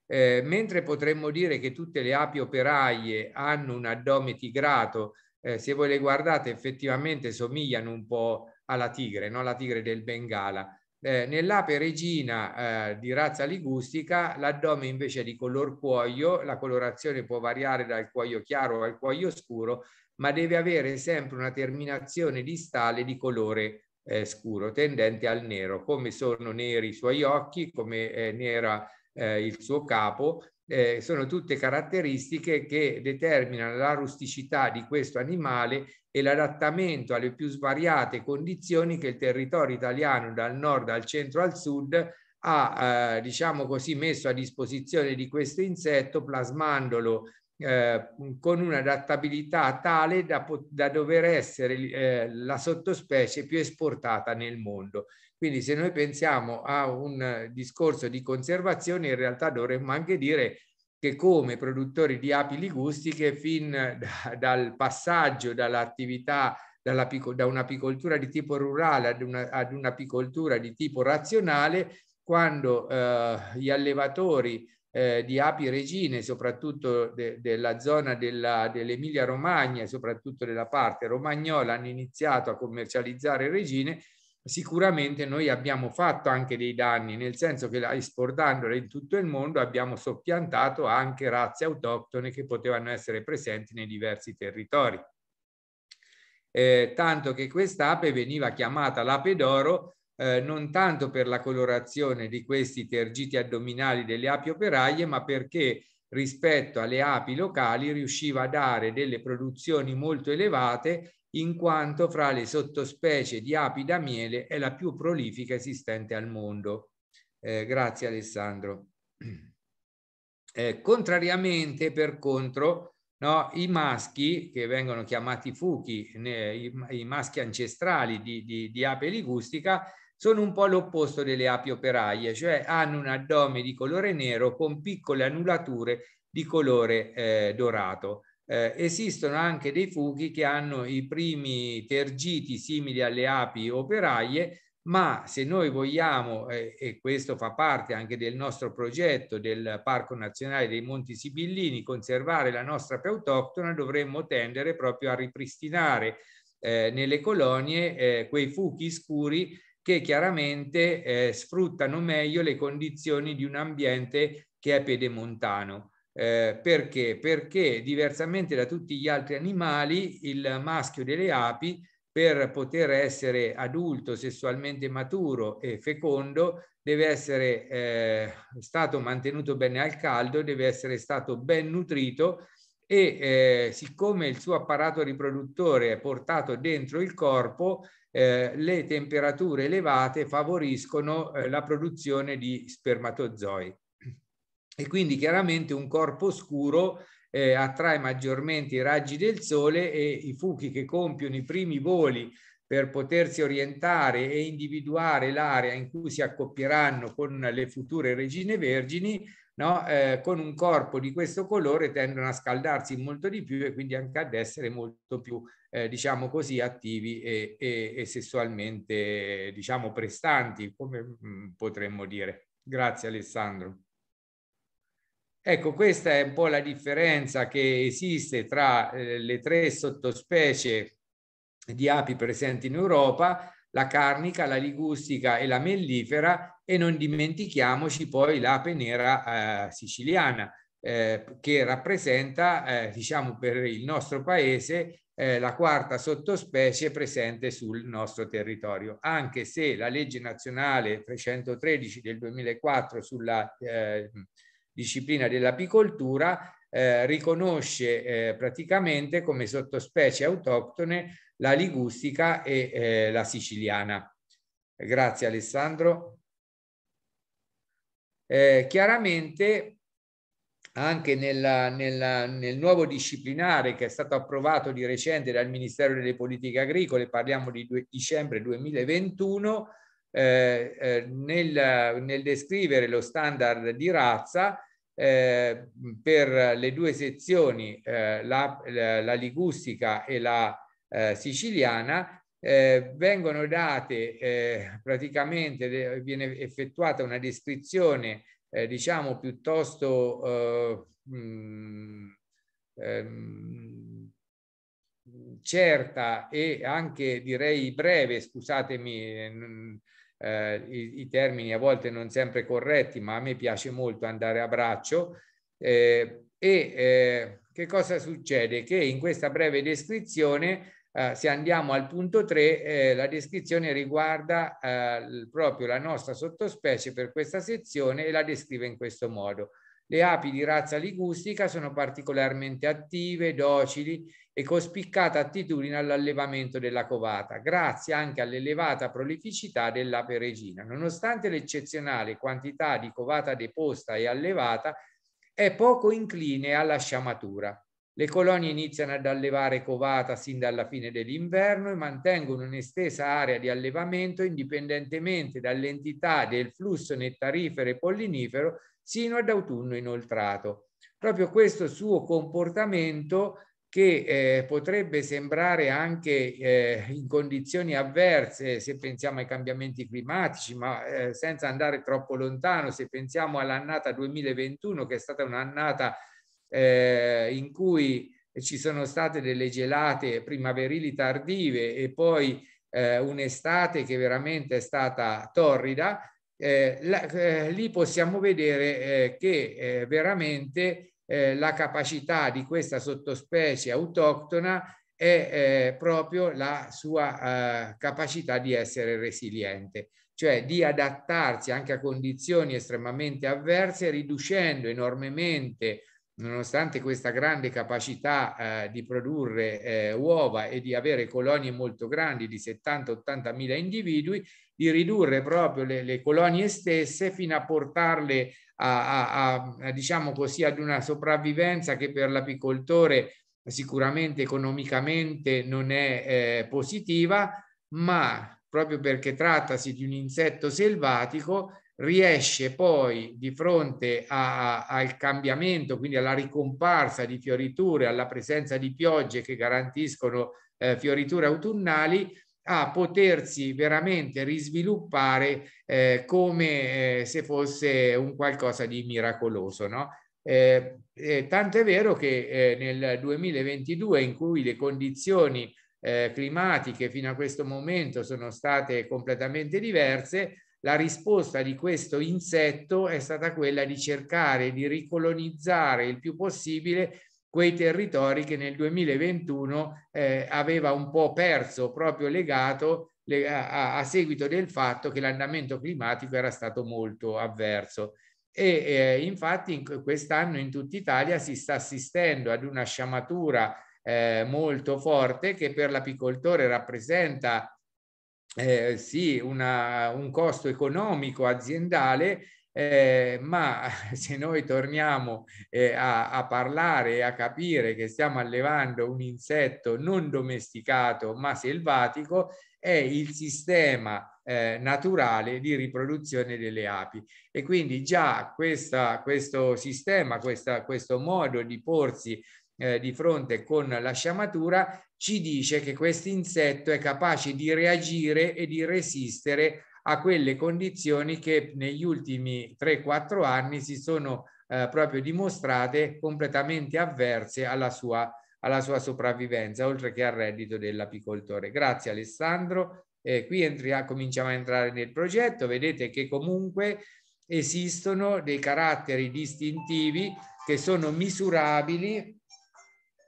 Eh, mentre potremmo dire che tutte le api operaie hanno un addome tigrato, eh, se voi le guardate effettivamente somigliano un po' alla tigre, no? la tigre del Bengala. Eh, nell'ape regina eh, di razza ligustica l'addome invece è di color cuoio, la colorazione può variare dal cuoio chiaro al cuoio scuro ma deve avere sempre una terminazione distale di colore eh, scuro, tendente al nero, come sono neri i suoi occhi, come eh, nera eh, il suo capo. Eh, sono tutte caratteristiche che determinano la rusticità di questo animale e l'adattamento alle più svariate condizioni che il territorio italiano dal nord al centro al sud ha, eh, diciamo così, messo a disposizione di questo insetto plasmandolo Ehm, con un'adattabilità tale da, da dover essere eh, la sottospecie più esportata nel mondo. Quindi se noi pensiamo a un discorso di conservazione, in realtà dovremmo anche dire che come produttori di api ligustiche, fin da, dal passaggio dall'attività da un'apicoltura di tipo rurale ad un'apicoltura una di tipo razionale, quando eh, gli allevatori eh, di api regine, soprattutto de, della zona dell'Emilia Romagna, soprattutto della parte romagnola, hanno iniziato a commercializzare regine, sicuramente noi abbiamo fatto anche dei danni, nel senso che esportandole in tutto il mondo abbiamo soppiantato anche razze autoctone che potevano essere presenti nei diversi territori. Eh, tanto che quest'ape veniva chiamata l'ape d'oro eh, non tanto per la colorazione di questi tergiti addominali delle api operaie, ma perché rispetto alle api locali riusciva a dare delle produzioni molto elevate in quanto fra le sottospecie di api da miele è la più prolifica esistente al mondo. Eh, grazie Alessandro. Eh, contrariamente per contro, no, i maschi che vengono chiamati fuchi, ne, i, i, maschi ancestrali di, di, di ape ligustica, sono un po' l'opposto delle api operaie, cioè hanno un addome di colore nero con piccole annulature di colore eh, dorato. Eh, esistono anche dei fuchi che hanno i primi tergiti simili alle api operaie, ma se noi vogliamo, eh, e questo fa parte anche del nostro progetto del Parco Nazionale dei Monti Sibillini, conservare la nostra ape autoctona, dovremmo tendere proprio a ripristinare eh, nelle colonie eh, quei fuchi scuri che chiaramente eh, sfruttano meglio le condizioni di un ambiente che è pedemontano. Eh, perché? Perché diversamente da tutti gli altri animali, il maschio delle api, per poter essere adulto, sessualmente maturo e fecondo, deve essere eh, stato mantenuto bene al caldo, deve essere stato ben nutrito e eh, siccome il suo apparato riproduttore è portato dentro il corpo, eh, le temperature elevate favoriscono eh, la produzione di spermatozoi. E quindi chiaramente un corpo scuro eh, attrae maggiormente i raggi del sole e i fuchi che compiono i primi voli per potersi orientare e individuare l'area in cui si accoppieranno con le future regine vergini no? eh, con un corpo di questo colore tendono a scaldarsi molto di più e quindi anche ad essere molto più, eh, diciamo così, attivi e, e, e sessualmente, diciamo, prestanti, come mm, potremmo dire. Grazie Alessandro. Ecco, questa è un po' la differenza che esiste tra eh, le tre sottospecie di api presenti in Europa, la carnica, la ligustica e la mellifera, e non dimentichiamoci poi l'ape nera eh, siciliana eh, che rappresenta, eh, diciamo, per il nostro paese eh, la quarta sottospecie presente sul nostro territorio, anche se la legge nazionale 313 del 2004 sulla eh, disciplina dell'apicoltura eh, riconosce eh, praticamente come sottospecie autoctone la ligustica e eh, la siciliana. Grazie Alessandro. Eh, chiaramente anche nella, nella, nel nuovo disciplinare che è stato approvato di recente dal Ministero delle Politiche Agricole, parliamo di due, dicembre 2021, eh, eh, nel, nel, descrivere lo standard di razza eh, per le due sezioni, eh, la, la, la ligustica e la eh, siciliana, eh, vengono date eh, praticamente, viene effettuata una descrizione eh, diciamo piuttosto mh, eh, mm, ehm, certa e anche direi breve, scusatemi mh, eh, eh, i, i, termini a volte non sempre corretti, ma a me piace molto andare a braccio. e che cosa succede? Che in questa breve descrizione eh, se andiamo al punto 3, eh, la descrizione riguarda eh, proprio la nostra sottospecie per questa sezione e la descrive in questo modo. Le api di razza ligustica sono particolarmente attive, docili e con spiccata attitudine all'allevamento della covata, grazie anche all'elevata prolificità dell'ape regina. Nonostante l'eccezionale quantità di covata deposta e allevata, è poco incline alla sciamatura. Le colonie iniziano ad allevare covata sin dalla fine dell'inverno e mantengono un'estesa area di allevamento indipendentemente dall'entità del flusso nettarifero e pollinifero sino ad autunno inoltrato. Proprio questo suo comportamento che eh, potrebbe sembrare anche eh, in condizioni avverse se pensiamo ai cambiamenti climatici, ma eh, senza andare troppo lontano, se pensiamo all'annata 2021 che è stata un'annata eh, in cui ci sono state delle gelate primaverili tardive e poi eh, un'estate che veramente è stata torrida, eh, la, eh, lì possiamo vedere eh, che eh, veramente eh, la capacità di questa sottospecie autoctona è proprio la sua capacità di essere resiliente, cioè di adattarsi anche a condizioni estremamente avverse, riducendo enormemente nonostante questa grande capacità eh, di produrre eh, uova e di avere colonie molto grandi di 70-80 mila individui, di ridurre proprio le, le, colonie stesse fino a portarle a, a, a, a, diciamo così, ad una sopravvivenza che per l'apicoltore sicuramente economicamente non è eh, positiva, ma proprio perché trattasi di un insetto selvatico, riesce poi di fronte a, a, al cambiamento, quindi alla ricomparsa di fioriture, alla presenza di piogge che garantiscono eh, fioriture autunnali, a potersi veramente risviluppare eh, come eh, se fosse un qualcosa di miracoloso. No? Eh, eh, tanto è vero che eh, nel 2022, in cui le condizioni eh, climatiche fino a questo momento sono state completamente diverse, la risposta di questo insetto è stata quella di cercare di ricolonizzare il più possibile quei territori che nel 2021 eh, aveva un po' perso proprio legato le, a, a, seguito del fatto che l'andamento climatico era stato molto avverso. E eh, infatti in, quest'anno in tutta Italia si sta assistendo ad una sciamatura eh, molto forte che per l'apicoltore rappresenta eh, sì, una, un costo economico aziendale, eh, ma se noi torniamo eh, a, a, parlare e a capire che stiamo allevando un insetto non domesticato ma selvatico, è il sistema eh, naturale di riproduzione delle api. E quindi già questa, questo sistema, questa, questo modo di porsi eh, di fronte con la sciamatura ci dice che questo insetto è capace di reagire e di resistere a quelle condizioni che negli ultimi 3-4 anni si sono eh, proprio dimostrate completamente avverse alla sua, alla sua sopravvivenza, oltre che al reddito dell'apicoltore. Grazie Alessandro. Eh, qui entriamo, ah, cominciamo a entrare nel progetto, vedete che comunque esistono dei caratteri distintivi che sono misurabili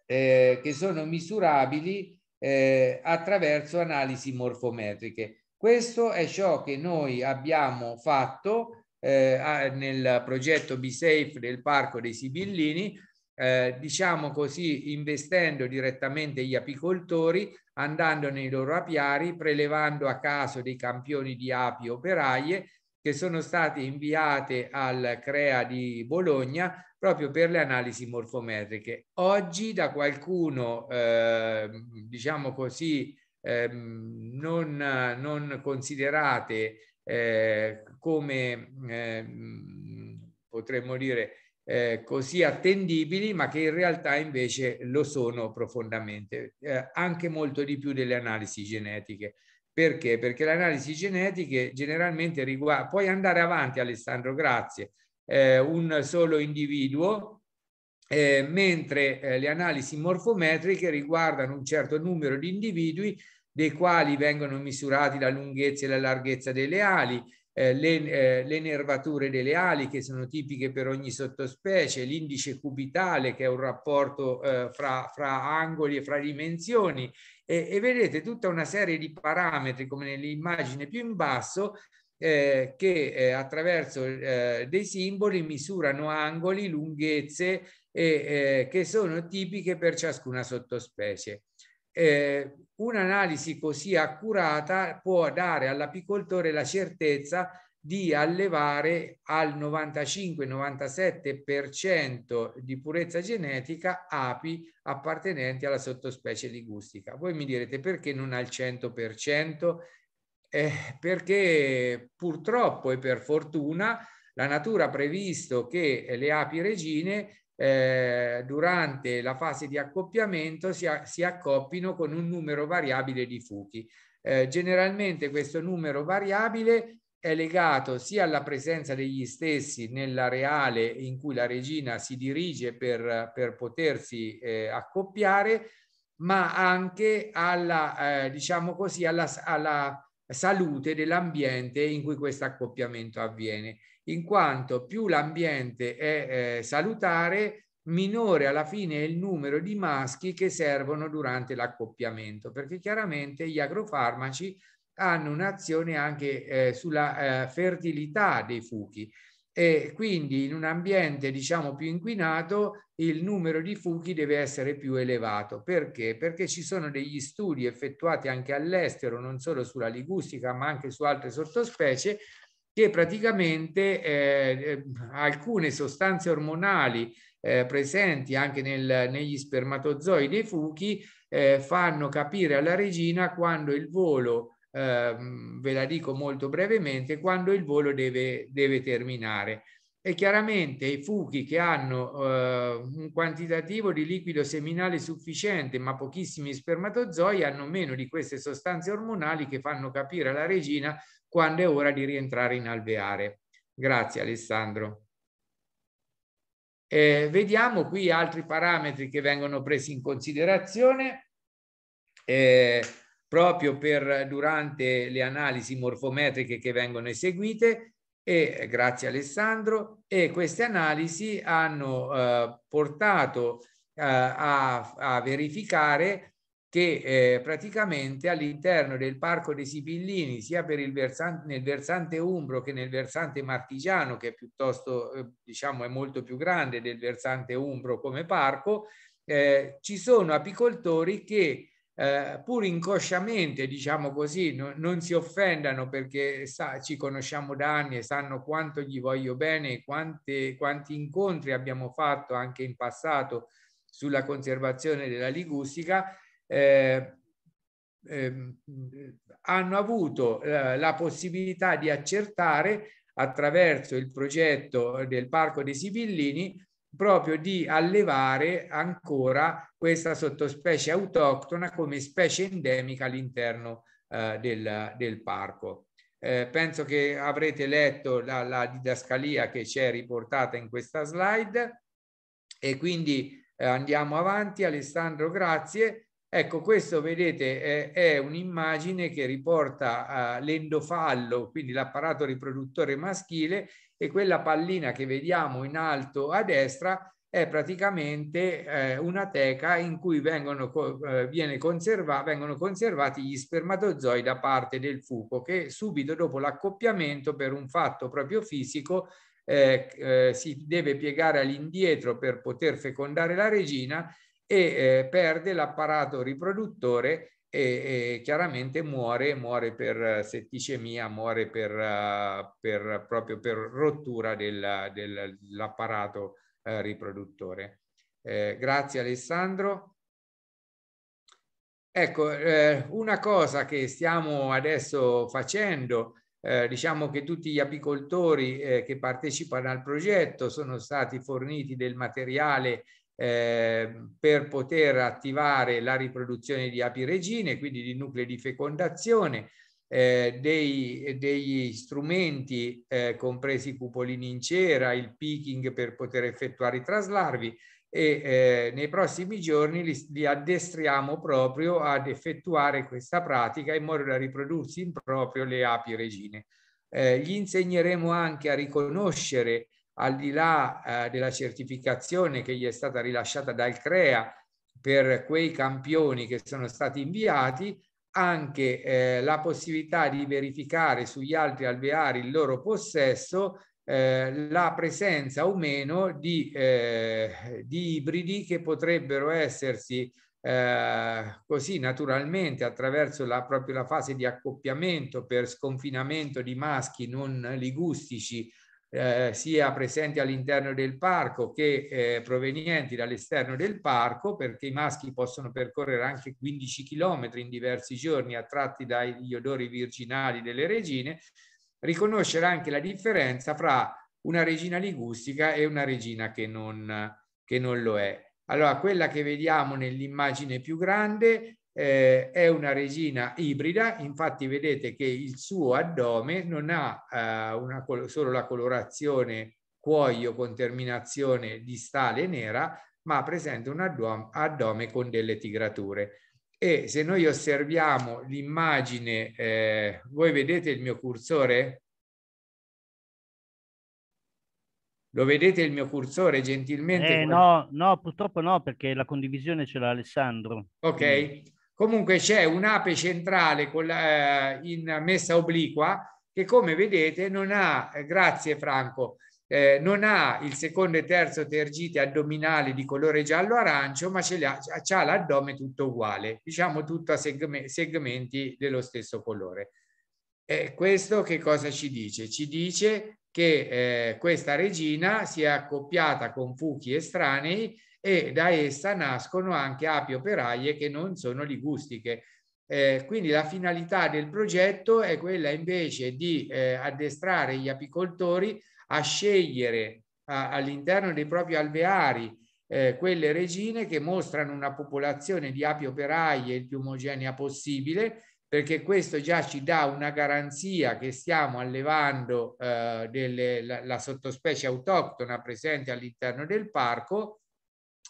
eh, che sono misurabili eh, attraverso analisi morfometriche. Questo è ciò che noi abbiamo fatto eh, nel progetto BeSafe del Parco dei Sibillini, eh, diciamo così, investendo direttamente gli apicoltori, andando nei loro apiari, prelevando a caso dei campioni di api operaie che sono state inviate al CREA di Bologna proprio per le analisi morfometriche. Oggi da qualcuno, eh, diciamo così, eh, non, non, considerate eh, come, ehm, potremmo dire, eh, così attendibili, ma che in realtà invece lo sono profondamente, eh, anche molto di più delle analisi genetiche. Perché? Perché le analisi genetiche generalmente riguardano... Puoi andare avanti Alessandro, grazie. Eh, un solo individuo, eh, mentre eh, le analisi morfometriche riguardano un certo numero di individui dei quali vengono misurati la lunghezza e la larghezza delle ali eh, le, eh, le, nervature delle ali che sono tipiche per ogni sottospecie, l'indice cubitale che è un rapporto eh, fra, fra, angoli e fra dimensioni e, e, vedete tutta una serie di parametri come nell'immagine più in basso eh, che eh, attraverso eh, dei simboli misurano angoli, lunghezze e, che sono tipiche per ciascuna sottospecie. Eh, Un'analisi così accurata può dare all'apicoltore la certezza di allevare al 95-97% di purezza genetica api appartenenti alla sottospecie ligustica. Voi mi direte perché non al 100%? Eh, perché purtroppo e per fortuna la natura ha previsto che le api regine eh, durante la fase di accoppiamento si, a, si, accoppino con un numero variabile di fuchi. Eh, generalmente questo numero variabile è legato sia alla presenza degli stessi nell'areale in cui la regina si dirige per, per potersi eh, accoppiare, ma anche alla, eh, diciamo così, alla, alla salute dell'ambiente in cui questo accoppiamento avviene in quanto più l'ambiente è eh, salutare, minore alla fine è il numero di maschi che servono durante l'accoppiamento, perché chiaramente gli agrofarmaci hanno un'azione anche eh, sulla eh, fertilità dei fuchi e quindi in un ambiente diciamo più inquinato il numero di fuchi deve essere più elevato. Perché? Perché ci sono degli studi effettuati anche all'estero, non solo sulla ligustica ma anche su altre sottospecie, che praticamente eh, eh, alcune sostanze ormonali eh, presenti anche nel, negli spermatozoi dei fuchi eh, fanno capire alla regina quando il volo, ehm, ve la dico molto brevemente, quando il volo deve, deve terminare e chiaramente i fuchi che hanno eh, un quantitativo di liquido seminale sufficiente ma pochissimi spermatozoi hanno meno di queste sostanze ormonali che fanno capire alla regina quando è ora di rientrare in alveare. Grazie Alessandro. Eh, vediamo qui altri parametri che vengono presi in considerazione eh, proprio per durante le analisi morfometriche che vengono eseguite e eh, grazie Alessandro. E queste analisi hanno eh, portato eh, a, a, verificare che eh, praticamente all'interno del parco dei Sibillini, sia per il versante, nel versante umbro che nel versante martigiano, che è piuttosto, eh, diciamo, è molto più grande del versante umbro come parco, eh, ci sono apicoltori che eh, pur inconsciamente, diciamo così, no, non si offendano perché sa, ci conosciamo da anni e sanno quanto gli voglio bene, quante, quanti incontri abbiamo fatto anche in passato sulla conservazione della ligustica. Eh, eh, hanno avuto eh, la possibilità di accertare attraverso il progetto del Parco dei Sibillini proprio di allevare ancora questa sottospecie autoctona come specie endemica all'interno eh, del, del, parco. Eh, penso che avrete letto la, la didascalia che c'è riportata in questa slide e quindi eh, andiamo avanti. Alessandro, grazie. Ecco, questo vedete è, è un'immagine che riporta eh, l'endofallo, quindi l'apparato riproduttore maschile e quella pallina che vediamo in alto a destra è praticamente eh, una teca in cui vengono, eh, conserva vengono conservati gli spermatozoi da parte del fupo che subito dopo l'accoppiamento per un fatto proprio fisico eh, eh, si deve piegare all'indietro per poter fecondare la regina e eh, perde l'apparato riproduttore e, e, chiaramente muore, muore per setticemia, muore per, eh, per, proprio per rottura dell'apparato riproduttore eh, riproduttore. Eh, grazie Alessandro. Ecco, eh, una cosa che stiamo adesso facendo, eh, diciamo che tutti gli apicoltori eh, che partecipano al progetto sono stati forniti del materiale eh, per poter attivare la riproduzione di api regine, quindi di nuclei di fecondazione, eh, dei, degli strumenti eh, compresi i cupolini in cera, il picking per poter effettuare i traslarvi e eh, nei prossimi giorni li, li, addestriamo proprio ad effettuare questa pratica in modo da riprodursi in proprio le api regine. Eh, gli insegneremo anche a riconoscere al di là eh, della certificazione che gli è stata rilasciata dal CREA per quei campioni che sono stati inviati, anche eh, la possibilità di verificare sugli altri alveari il loro possesso eh, la presenza o meno di, eh, di ibridi che potrebbero essersi eh, così naturalmente attraverso la, proprio la fase di accoppiamento per sconfinamento di maschi non ligustici eh, sia presenti all'interno del parco che eh, provenienti dall'esterno del parco, perché i maschi possono percorrere anche 15 km in diversi giorni attratti dagli odori virginali delle regine, riconoscere anche la differenza fra una regina ligustica e una regina che non, che non lo è. Allora, quella che vediamo nell'immagine più grande eh, è una regina ibrida, infatti vedete che il suo addome non ha eh, una, solo la colorazione cuoio con terminazione distale nera, ma presenta un addome, con delle tigrature. E se noi osserviamo l'immagine, eh, voi vedete il mio cursore? Lo vedete il mio cursore gentilmente? Eh, no, no, purtroppo no, perché la condivisione ce l'ha Alessandro. Ok, Comunque c'è un'ape centrale la, eh, in messa obliqua che come vedete non ha, eh, grazie Franco, eh, non ha il secondo e terzo tergite addominali di colore giallo-arancio, ma ce l'ha, c'ha l'addome tutto uguale, diciamo tutto a segmenti dello stesso colore. Eh, questo che cosa ci dice? Ci dice che eh, questa regina si è accoppiata con fuchi estranei e da essa nascono anche api operaie che non sono ligustiche. Eh, quindi la finalità del progetto è quella invece di eh, addestrare gli apicoltori a scegliere all'interno dei propri alveari eh, quelle regine che mostrano una popolazione di api operaie il più omogenea possibile, perché questo già ci dà una garanzia che stiamo allevando eh, delle, la, la, sottospecie autoctona presente all'interno del parco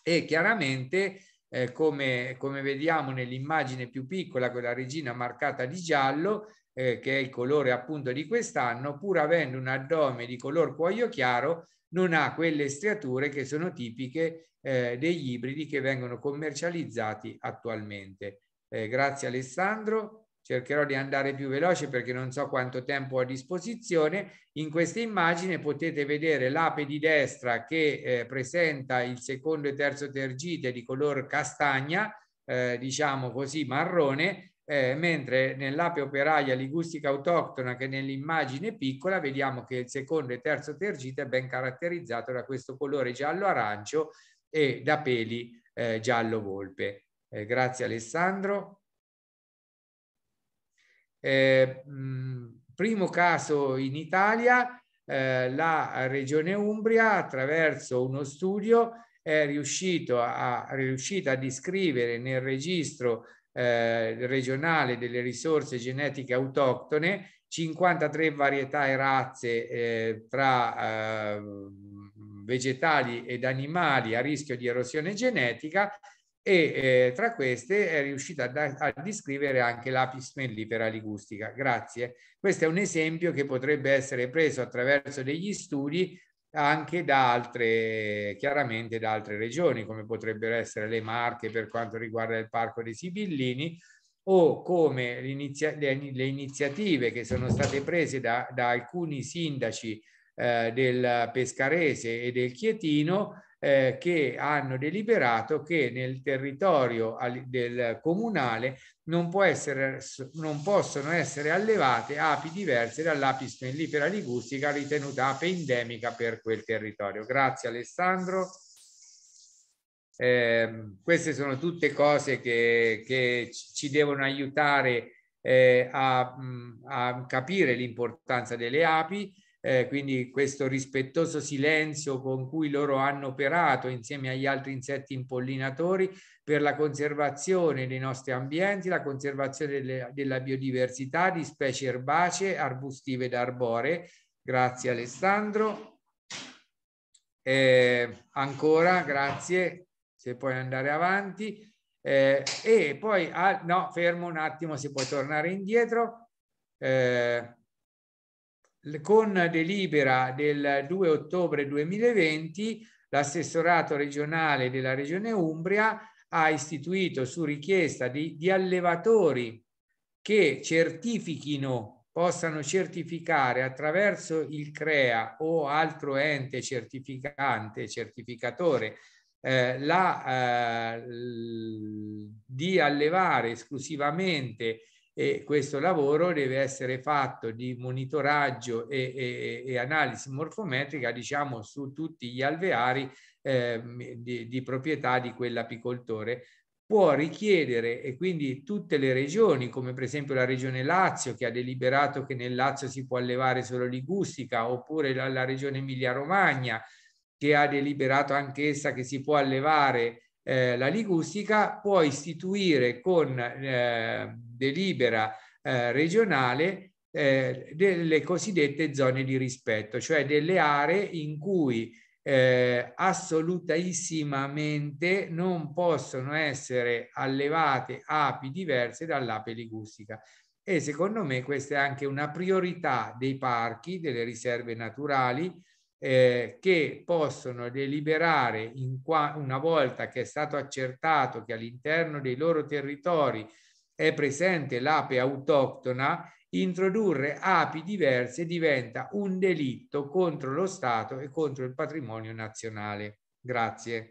e chiaramente eh, come, come, vediamo nell'immagine più piccola, quella regina marcata di giallo, eh, che è il colore appunto di quest'anno, pur avendo un addome di color cuoio chiaro, non ha quelle striature che sono tipiche eh, degli ibridi che vengono commercializzati attualmente. Eh, grazie Alessandro cercherò di andare più veloce perché non so quanto tempo ho a disposizione. In questa immagine potete vedere l'ape di destra che eh, presenta il secondo e terzo tergite di color castagna, eh, diciamo così marrone, eh, mentre nell'ape operaia ligustica autoctona che nell'immagine piccola vediamo che il secondo e terzo tergite è ben caratterizzato da questo colore giallo-arancio e da peli eh, giallo-volpe. Eh, grazie Alessandro. Eh, mh, primo caso in Italia, eh, la Regione Umbria attraverso uno studio è, riuscito a, è riuscita ad iscrivere nel registro eh, regionale delle risorse genetiche autoctone 53 varietà e razze eh, tra eh, vegetali ed animali a rischio di erosione genetica e eh, tra queste è riuscita a, a descrivere anche l'apis mellifera ligustica. Grazie. Questo è un esempio che potrebbe essere preso attraverso degli studi anche da altre, chiaramente da altre regioni, come potrebbero essere le Marche per quanto riguarda il Parco dei Sibillini, o come inizia le, le, iniziative che sono state prese da, da alcuni sindaci eh, del Pescarese e del Chietino eh, che hanno deliberato che nel territorio del comunale non, può essere, non possono essere allevate api diverse dall'apis mellifera ligustica ritenuta ape endemica per quel territorio. Grazie Alessandro. Eh, queste sono tutte cose che, che ci devono aiutare eh, a, a capire l'importanza delle api eh, quindi questo rispettoso silenzio con cui loro hanno operato insieme agli altri insetti impollinatori per la conservazione dei nostri ambienti, la conservazione delle, della biodiversità di specie erbacee, arbustive ed arboree. Grazie Alessandro. Eh, ancora grazie, se puoi andare avanti. Eh, e poi, ah, no, fermo un attimo, se puoi tornare indietro. Eh, con delibera del 2 ottobre 2020 l'assessorato regionale della regione Umbria ha istituito su richiesta di, di allevatori che certifichino, possano certificare attraverso il CREA o altro ente certificante, certificatore, eh, la, eh, di allevare esclusivamente e questo lavoro deve essere fatto di monitoraggio e, e, e analisi morfometrica diciamo su tutti gli alveari eh, di, di proprietà di quell'apicoltore può richiedere e quindi tutte le regioni, come per esempio la regione Lazio che ha deliberato che nel Lazio si può allevare solo ligustica, oppure la, la regione Emilia-Romagna che ha deliberato anch'essa che si può allevare eh, la ligustica, può istituire con eh, delibera eh, regionale eh, delle cosiddette zone di rispetto, cioè delle aree in cui eh, assolutissimamente non possono essere allevate api diverse dall'ape ligustica. E secondo me questa è anche una priorità dei parchi, delle riserve naturali, eh, che possono deliberare qua, una volta che è stato accertato che all'interno dei loro territori è presente l'ape autoctona, introdurre api diverse diventa un delitto contro lo Stato e contro il patrimonio nazionale. Grazie.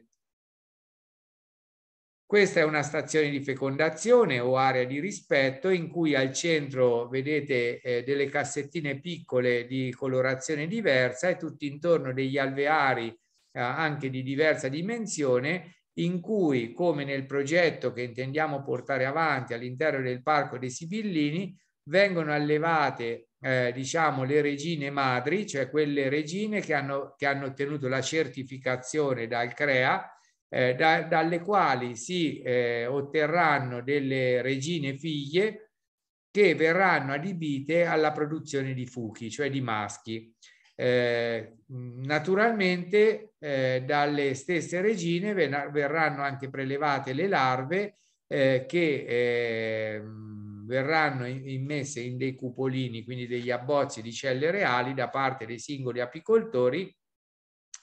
Questa è una stazione di fecondazione o area di rispetto in cui al centro vedete eh, delle cassettine piccole di colorazione diversa e tutti intorno degli alveari eh, anche di diversa dimensione in cui, come nel progetto che intendiamo portare avanti all'interno del Parco dei Sibillini, vengono allevate eh, diciamo le regine madri, cioè quelle regine che hanno, che hanno ottenuto la certificazione dal CREA, eh, da, dalle quali si eh, otterranno delle regine figlie che verranno adibite alla produzione di fuchi, cioè di maschi. Eh, naturalmente eh, dalle stesse regine verranno anche prelevate le larve eh, che eh, verranno immesse in dei cupolini, quindi degli abbozzi di celle reali da parte dei singoli apicoltori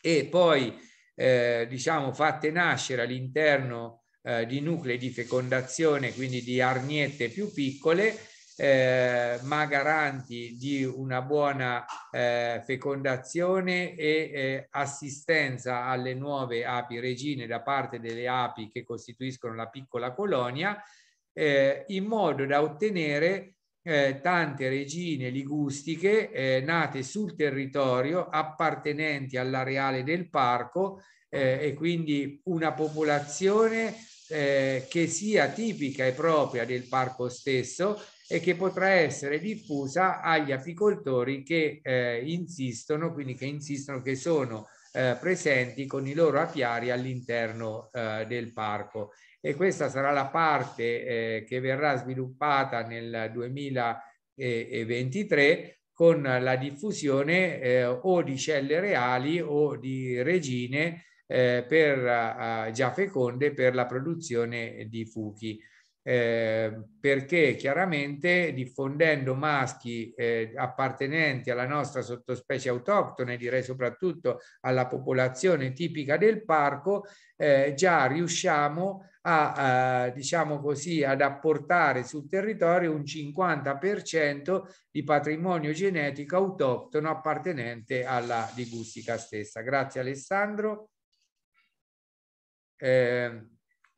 e poi eh, diciamo fatte nascere all'interno eh, di nuclei di fecondazione, quindi di arniette più piccole, eh, ma garanti di una buona eh, fecondazione e eh, assistenza alle nuove api regine da parte delle api che costituiscono la piccola colonia, eh, in modo da ottenere eh, tante regine ligustiche eh, nate sul territorio appartenenti all'areale del parco e quindi una popolazione che sia tipica e propria del parco stesso e che potrà essere diffusa agli apicoltori che eh, insistono, quindi che insistono che sono eh, presenti con i loro apiari all'interno eh, del parco. E questa sarà la parte eh, che verrà sviluppata nel 2023 con la diffusione eh, o di celle reali o di regine eh, per, già feconde per la produzione di fuchi eh, perché chiaramente diffondendo maschi eh, appartenenti alla nostra sottospecie autoctone, direi soprattutto alla popolazione tipica del parco, eh, già riusciamo a, eh, diciamo così, ad apportare sul territorio un 50% di patrimonio genetico autoctono appartenente alla ligustica stessa. Grazie Alessandro. Eh,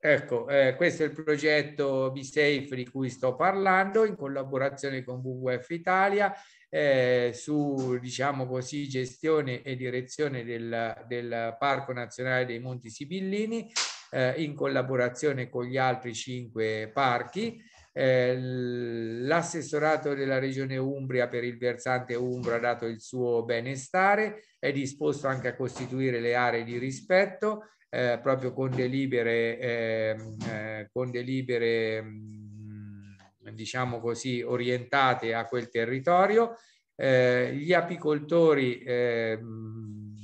Ecco, eh, questo è il progetto Be Safe di cui sto parlando in collaborazione con WWF Italia eh, su, diciamo così, gestione e direzione del, del Parco Nazionale dei Monti Sibillini eh, in collaborazione con gli altri cinque parchi. Eh, l'assessorato della regione Umbria per il versante Umbro ha dato il suo benestare, è disposto anche a costituire le aree di rispetto eh, proprio con delibere, eh, eh, con delibere mh, mm, diciamo così, orientate a quel territorio. Eh, gli apicoltori ehm,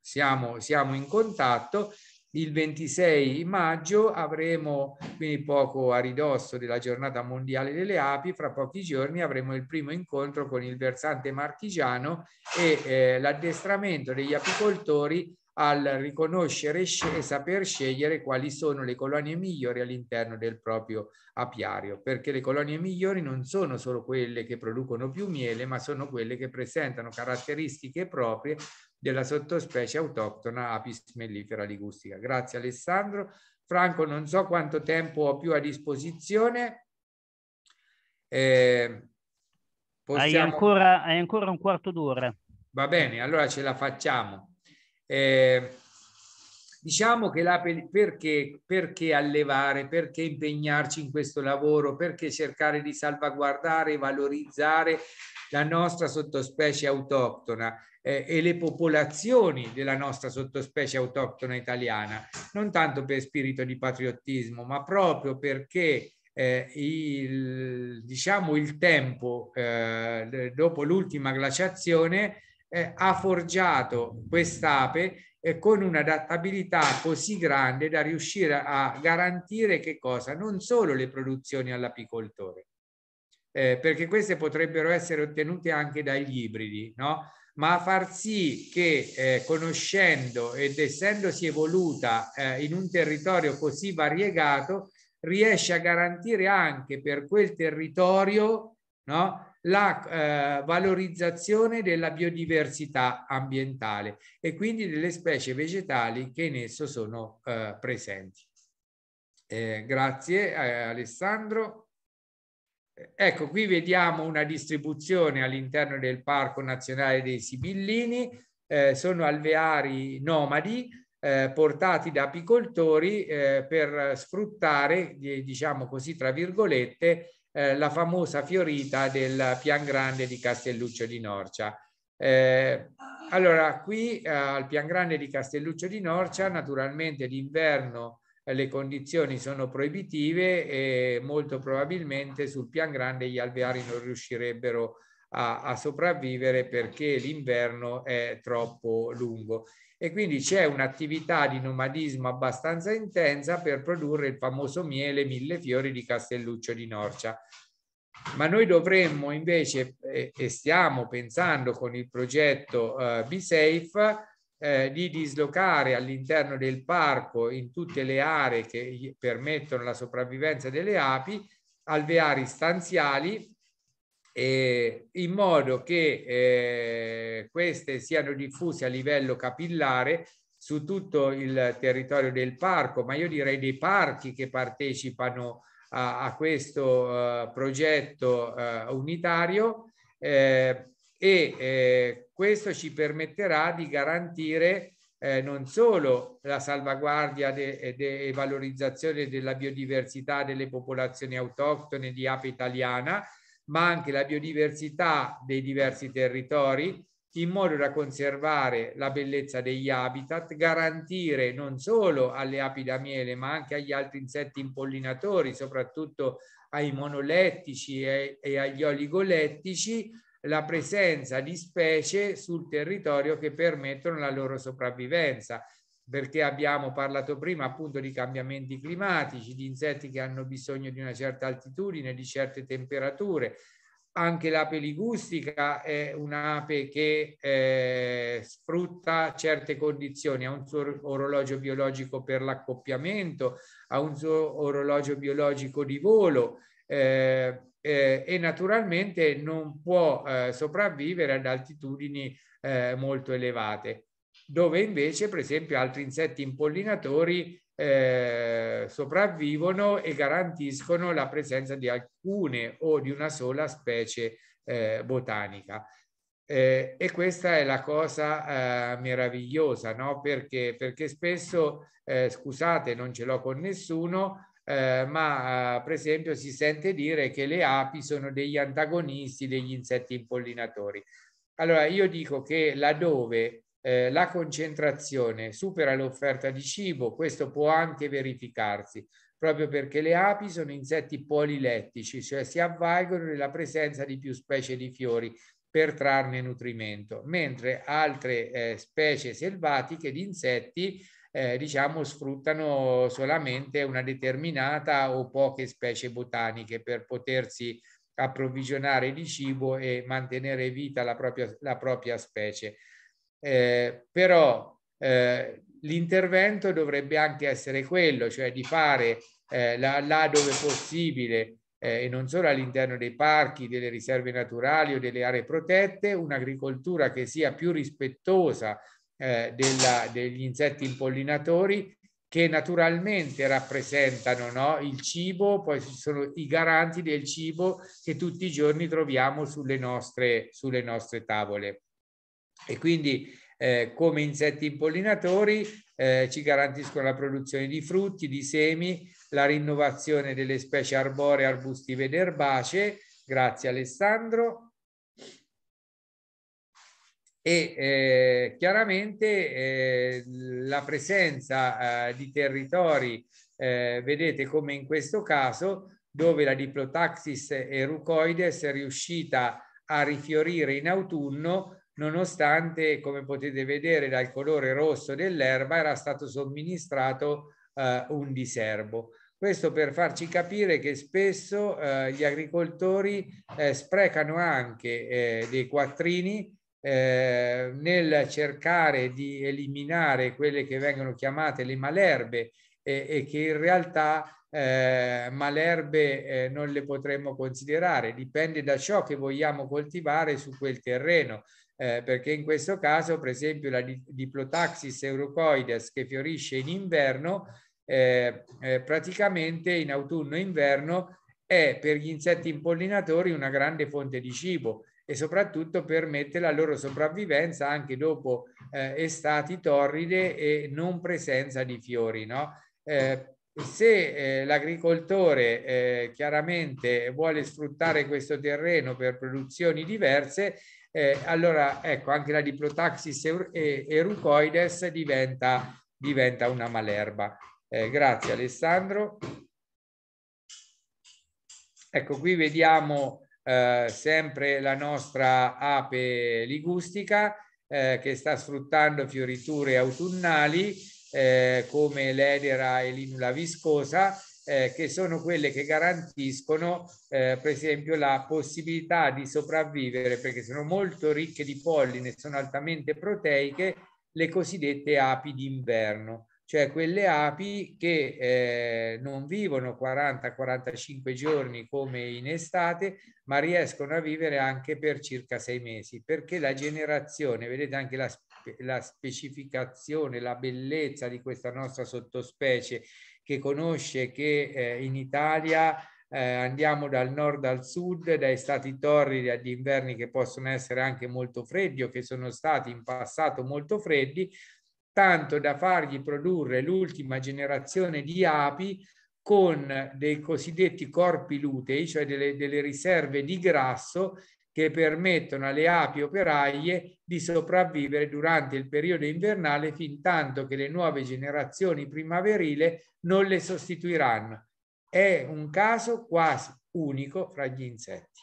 siamo, siamo in contatto. Il 26 maggio avremo, quindi poco a ridosso della giornata mondiale delle api, fra pochi giorni avremo il primo incontro con il versante marchigiano e eh, l'addestramento degli apicoltori al riconoscere e saper scegliere quali sono le colonie migliori all'interno del proprio apiario, perché le colonie migliori non sono solo quelle che producono più miele, ma sono quelle che presentano caratteristiche proprie della sottospecie autoctona Apis mellifera ligustica. Grazie Alessandro. Franco, non so quanto tempo ho più a disposizione. Eh, possiamo... hai, ancora, hai ancora un quarto d'ora. Va bene, allora ce la facciamo. Eh, diciamo che la, perché, perché allevare, perché impegnarci in questo lavoro, perché cercare di salvaguardare e valorizzare la nostra sottospecie autoctona eh, e le popolazioni della nostra sottospecie autoctona italiana, non tanto per spirito di patriottismo, ma proprio perché eh, il, diciamo, il tempo eh, dopo l'ultima glaciazione eh, ha forgiato quest'ape eh, con un'adattabilità così grande da riuscire a garantire che cosa? Non solo le produzioni all'apicoltore, eh, perché queste potrebbero essere ottenute anche dagli ibridi, no? ma a far sì che eh, conoscendo ed essendosi evoluta eh, in un territorio così variegato, riesce a garantire anche per quel territorio no? la eh, valorizzazione della biodiversità ambientale e quindi delle specie vegetali che in esso sono eh, presenti. Eh, grazie eh, Alessandro. Ecco, qui vediamo una distribuzione all'interno del Parco Nazionale dei Sibillini, eh, sono alveari nomadi, eh, portati da apicoltori eh, per sfruttare, diciamo così, tra virgolette, eh, la famosa fiorita del Pian Grande di Castelluccio di Norcia. Eh, allora, qui eh, al Pian Grande di Castelluccio di Norcia, naturalmente d'inverno eh, le condizioni sono proibitive e molto probabilmente sul Pian Grande gli alveari non riuscirebbero a, a sopravvivere perché l'inverno è troppo lungo e quindi c'è un'attività di nomadismo abbastanza intensa per produrre il famoso miele mille fiori di Castelluccio di Norcia ma noi dovremmo invece, eh, e stiamo pensando con il progetto eh, Be Safe, eh, di dislocare all'interno del parco in tutte le aree che permettono la sopravvivenza delle api alveari stanziali eh, in modo che eh, queste siano diffuse a livello capillare su tutto il territorio del parco, ma io direi dei parchi che partecipano a, a questo eh, progetto eh, unitario eh, e questo ci permetterà di garantire eh, non solo la salvaguardia e de, de, valorizzazione della biodiversità delle popolazioni autoctone di ape italiana, ma anche la biodiversità dei diversi territori in modo da conservare la bellezza degli habitat, garantire non solo alle api da miele ma anche agli altri insetti impollinatori, soprattutto ai monolettici e, e agli oligolettici, la presenza di specie sul territorio che permettono la loro sopravvivenza perché abbiamo parlato prima appunto di cambiamenti climatici, di insetti che hanno bisogno di una certa altitudine, di certe temperature, anche l'ape ligustica è un'ape che eh, sfrutta certe condizioni, ha un suo orologio biologico per l'accoppiamento, ha un suo orologio biologico di volo eh, eh, e naturalmente non può eh, sopravvivere ad altitudini eh, molto elevate, dove invece per esempio altri insetti impollinatori eh, sopravvivono e garantiscono la presenza di alcune o di una sola specie eh, botanica. Eh, e questa è la cosa eh, meravigliosa, no? perché, perché spesso, eh, scusate, non ce l'ho con nessuno, ma per esempio si sente dire che le api sono degli antagonisti degli insetti impollinatori. Allora io dico che laddove eh, la concentrazione supera l'offerta di cibo, questo può anche verificarsi proprio perché le api sono insetti polilettici, cioè si avvalgono della presenza di più specie di fiori per trarne nutrimento, mentre altre eh, specie selvatiche di insetti eh, diciamo sfruttano solamente una determinata o poche specie botaniche per potersi approvvigionare di cibo e mantenere vita la propria, la propria specie eh, però eh, l'intervento dovrebbe anche essere quello, cioè di fare eh, là, là, dove possibile eh, e non solo all'interno dei parchi, delle riserve naturali o delle aree protette, un'agricoltura che sia più rispettosa eh, della, degli insetti impollinatori che naturalmente rappresentano no? il cibo, poi ci sono i garanti del cibo che tutti i giorni troviamo sulle nostre, sulle nostre tavole e quindi eh, come insetti impollinatori eh, ci garantiscono la produzione di frutti, di semi, la rinnovazione delle specie arboree, arbustive ed erbacee. Grazie Alessandro. E eh, chiaramente eh, la presenza eh, di territori, eh, vedete come in questo caso, dove la Diplotaxis erucoides è riuscita a rifiorire in autunno, nonostante, come potete vedere dal colore rosso dell'erba, era stato somministrato eh, un diserbo. Questo per farci capire che spesso eh, gli agricoltori eh, sprecano anche eh, dei quattrini eh, nel cercare di eliminare quelle che vengono chiamate le malerbe e che in realtà eh, malerbe eh, non le potremmo considerare, dipende da ciò che vogliamo coltivare su quel terreno eh, perché in questo caso, per esempio, la Diplotaxis eurocoides che fiorisce in inverno, eh, eh, praticamente in autunno e inverno è per gli insetti impollinatori una grande fonte di cibo e soprattutto permette la loro sopravvivenza anche dopo eh, estati torride e non presenza di fiori. No? Eh, se eh, l'agricoltore eh, chiaramente vuole sfruttare questo terreno per produzioni diverse, eh, allora ecco anche la diplotaxis erucoides diventa, diventa una malerba. Eh, grazie Alessandro. Ecco qui vediamo eh, sempre la nostra ape ligustica eh, che sta sfruttando fioriture autunnali eh, come l'edera e l'inula viscosa eh, che sono quelle che garantiscono eh, per esempio la possibilità di sopravvivere perché sono molto ricche di polline, sono altamente proteiche le cosiddette api d'inverno, cioè quelle api che eh, non vivono 40-45 giorni come in estate, ma riescono a vivere anche per circa sei mesi, perché la generazione, vedete anche la, la specificazione, la bellezza di questa nostra sottospecie che conosce che eh, in Italia eh, andiamo dal nord al sud, dai stati torridi agli inverni che possono essere anche molto freddi o che sono stati in passato molto freddi, tanto da fargli produrre l'ultima generazione di api con dei cosiddetti corpi lutei, cioè delle, delle riserve di grasso che permettono alle api operaie di sopravvivere durante il periodo invernale fin tanto che le nuove generazioni primaverile non le sostituiranno. È un caso quasi unico fra gli insetti.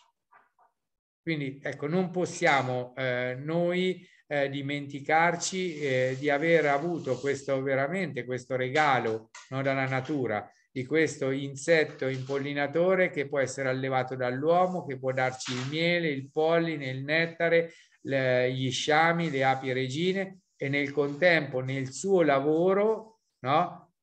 Quindi ecco, non possiamo eh, noi eh, dimenticarci eh, di aver avuto questo veramente questo regalo no, dalla natura di questo insetto impollinatore che può essere allevato dall'uomo, che può darci il miele, il polline, il nettare, le, gli sciami, le api regine e nel contempo nel suo lavoro no,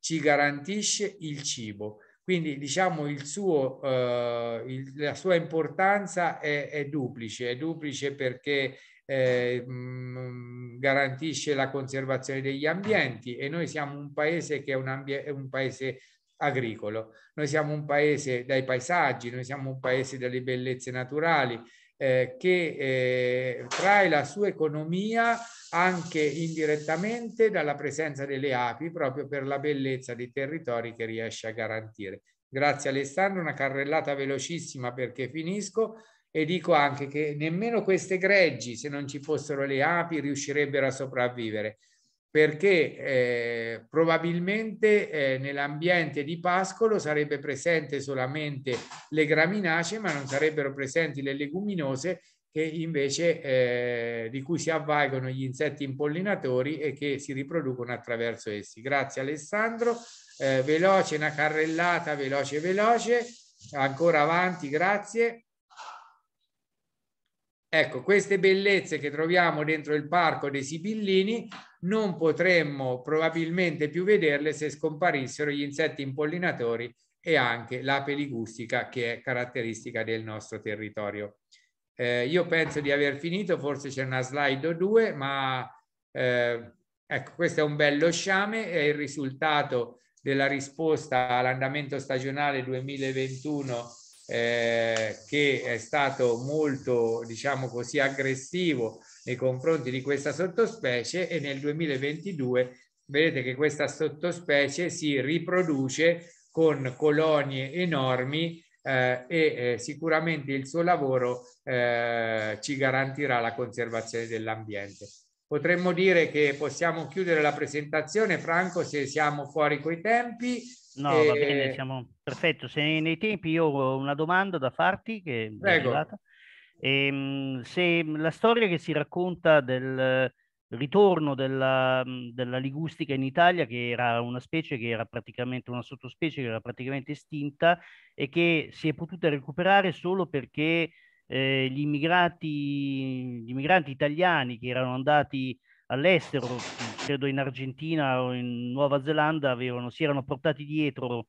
ci garantisce il cibo. Quindi diciamo il suo, eh, il, la sua importanza è, è, duplice, è duplice perché eh, mh, mm, garantisce la conservazione degli ambienti e noi siamo un paese che è un, è un paese agricolo. Noi siamo un paese dai paesaggi, noi siamo un paese dalle bellezze naturali eh, che eh, trae la sua economia anche indirettamente dalla presenza delle api proprio per la bellezza dei territori che riesce a garantire. Grazie Alessandro, una carrellata velocissima perché finisco e dico anche che nemmeno queste greggi, se non ci fossero le api, riuscirebbero a sopravvivere perché eh, probabilmente eh, nell'ambiente di pascolo sarebbe presente solamente le graminacee, ma non sarebbero presenti le leguminose che invece eh, di cui si avvalgono gli insetti impollinatori e che si riproducono attraverso essi. Grazie Alessandro, eh, veloce una carrellata, veloce veloce, ancora avanti, grazie. Ecco, queste bellezze che troviamo dentro il parco dei Sibillini non potremmo probabilmente più vederle se scomparissero gli insetti impollinatori e anche la peligustica che è caratteristica del nostro territorio. Eh, io penso di aver finito, forse c'è una slide o due, ma eh, ecco, questo è un bello sciame, è il risultato della risposta all'andamento stagionale 2021 eh, che è stato molto, diciamo così, aggressivo nei confronti di questa sottospecie e nel 2022 vedete che questa sottospecie si riproduce con colonie enormi eh, e eh, sicuramente il suo lavoro eh, ci garantirà la conservazione dell'ambiente. Potremmo dire che possiamo chiudere la presentazione, Franco, se siamo fuori coi tempi. No, e... va bene, siamo perfetto. Se nei tempi io ho una domanda da farti che Prego. è arrivata. E, ehm, se la storia che si racconta del ritorno della, mhmm, della, ligustica in Italia, che era una specie che era praticamente una sottospecie che era praticamente estinta e che si è potuta recuperare solo perché eh, gli, immigrati, gli immigranti italiani che erano andati all'estero, mhmm, credo in Argentina o in Nuova Zelanda, avevano, si erano portati dietro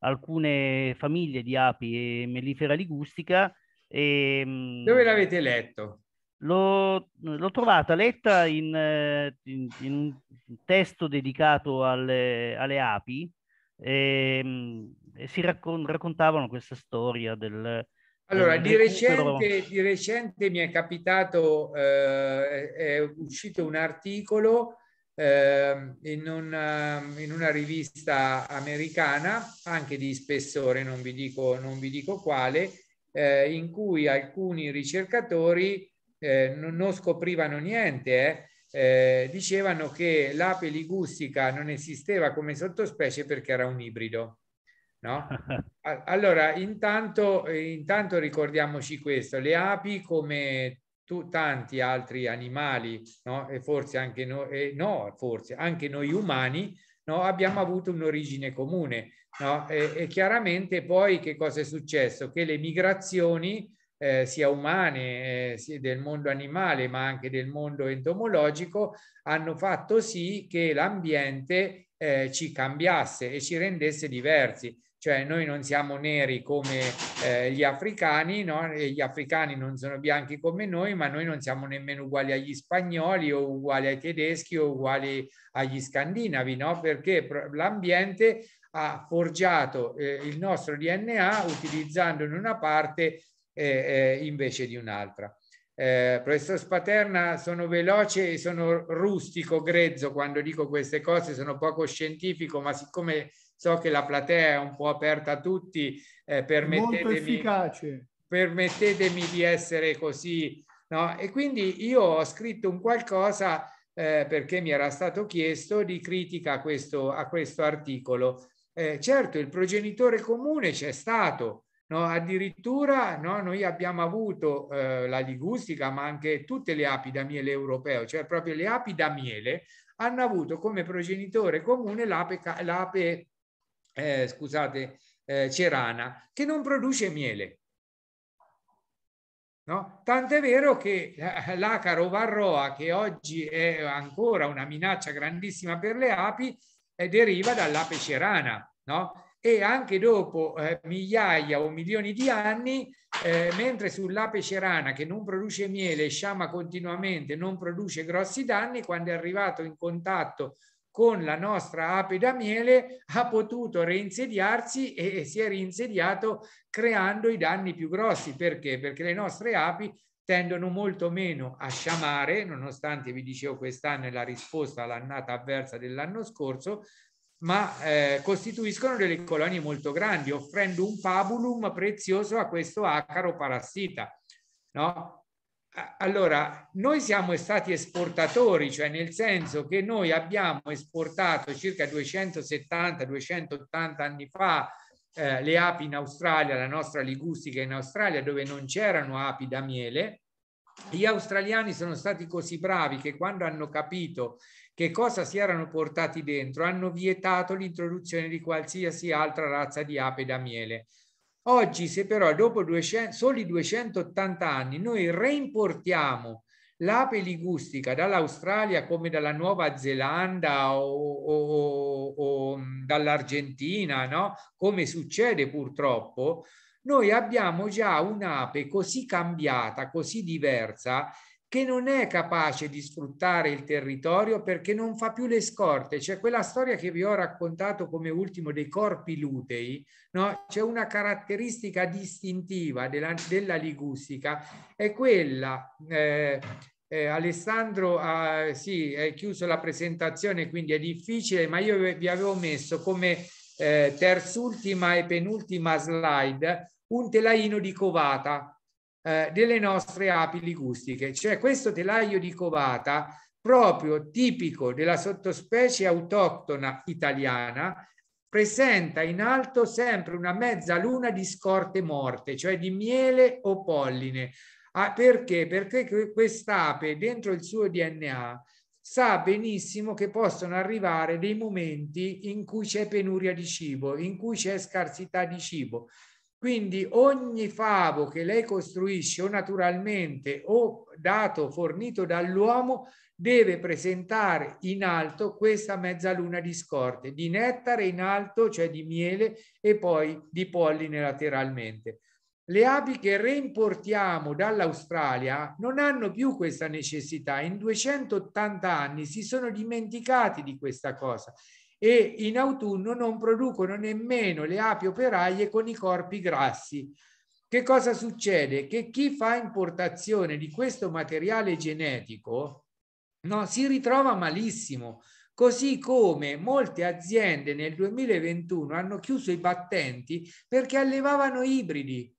alcune famiglie di api e mellifera ligustica e, ehm, Dove l'avete letto? L'ho, l'ho trovata letta in, eh, in, in, un testo dedicato alle, alle api e, ehm, e si raccon, raccontavano questa storia del... Allora, di, recente, di recente, mi è capitato, eh, è uscito un articolo eh, in, una, ehm, in, una, rivista americana, anche di spessore, non vi dico, non vi dico quale, eh, in cui alcuni ricercatori eh, non scoprivano niente, eh, eh, dicevano che l'ape ligustica non esisteva come sottospecie perché era un ibrido. No? Allora, intanto, eh, intanto ricordiamoci questo, le api come tu, tanti altri animali, no? e forse anche noi, no, forse anche noi umani, no? abbiamo avuto un'origine comune. No? E, e, chiaramente poi che cosa è successo? Che le migrazioni, eh, sia umane, eh, sia del mondo animale, ma anche del mondo entomologico, hanno fatto sì che l'ambiente eh, ci cambiasse e ci rendesse diversi. Cioè noi non siamo neri come eh, gli africani, no? gli africani non sono bianchi come noi, ma noi non siamo nemmeno uguali agli spagnoli o uguali ai tedeschi o uguali agli scandinavi, no? perché l'ambiente ha forgiato eh, il nostro DNA utilizzandone una parte eh, eh, invece di un'altra. Eh, professor Spaterna, sono veloce e sono rustico, grezzo quando dico queste cose, sono poco scientifico, ma siccome so che la platea è un po' aperta a tutti, eh, permettetemi, permettetemi, di essere così. No? E quindi io ho scritto un qualcosa eh, perché mi era stato chiesto di critica a questo, a questo articolo eh, certo il progenitore comune c'è stato, no? addirittura no? noi abbiamo avuto eh, la ligustica ma anche tutte le api da miele europeo, cioè proprio le api da miele hanno avuto come progenitore comune l'ape, l'ape eh, scusate, eh, cerana che non produce miele. No? Tant'è vero che eh, l'acaro varroa, che oggi è ancora una minaccia grandissima per le api, deriva dall'apice rana, no? E anche dopo eh, migliaia o milioni di anni, eh, mentre sull'apice rana che non produce miele, sciama continuamente, non produce grossi danni, quando è arrivato in contatto con la nostra ape da miele ha potuto reinsediarsi e si è reinsediato creando i danni più grossi. Perché? Perché le nostre api tendono molto meno a sciamare, nonostante vi dicevo quest'anno è la risposta all'annata avversa dell'anno scorso, ma eh, costituiscono delle colonie molto grandi, offrendo un pabulum prezioso a questo acaro parassita. No? Allora, noi siamo stati esportatori, cioè nel senso che noi abbiamo esportato circa 270-280 anni fa eh, le api in Australia, la nostra ligustica in Australia, dove non c'erano api da miele, gli australiani sono stati così bravi che quando hanno capito che cosa si erano portati dentro, hanno vietato l'introduzione di qualsiasi altra razza di ape da miele. Oggi, se però dopo 200, soli 280 anni noi reimportiamo l'ape ligustica dall'Australia come dalla Nuova Zelanda o, o, o, o mm, dall'Argentina, no? come succede purtroppo, noi abbiamo già un'ape così cambiata, così diversa, che non è capace di sfruttare il territorio perché non fa più le scorte. C'è quella storia che vi ho raccontato come ultimo dei corpi lutei, no? c'è una caratteristica distintiva della, della ligustica, è quella eh, eh, Alessandro ha eh, sì, chiuso la presentazione, quindi è difficile, ma io vi avevo messo come eh, terz'ultima e penultima slide un telaino di covata eh, delle nostre api ligustiche, cioè questo telaio di covata proprio tipico della sottospecie autoctona italiana presenta in alto sempre una mezza luna di scorte morte, cioè di miele o polline. Ah, perché? Perché quest'ape dentro il suo DNA sa benissimo che possono arrivare dei momenti in cui c'è penuria di cibo, in cui c'è scarsità di cibo quindi ogni favo che lei costruisce o naturalmente o dato fornito dall'uomo deve presentare in alto questa mezzaluna di scorte, di nettare in alto, cioè di miele, e poi di polline lateralmente. Le api che reimportiamo dall'Australia non hanno più questa necessità. In 280 anni si sono dimenticati di questa cosa e in autunno non producono nemmeno le api operaie con i corpi grassi. Che cosa succede? Che chi fa importazione di questo materiale genetico no, si ritrova malissimo, così come molte aziende nel 2021 hanno chiuso i battenti perché allevavano ibridi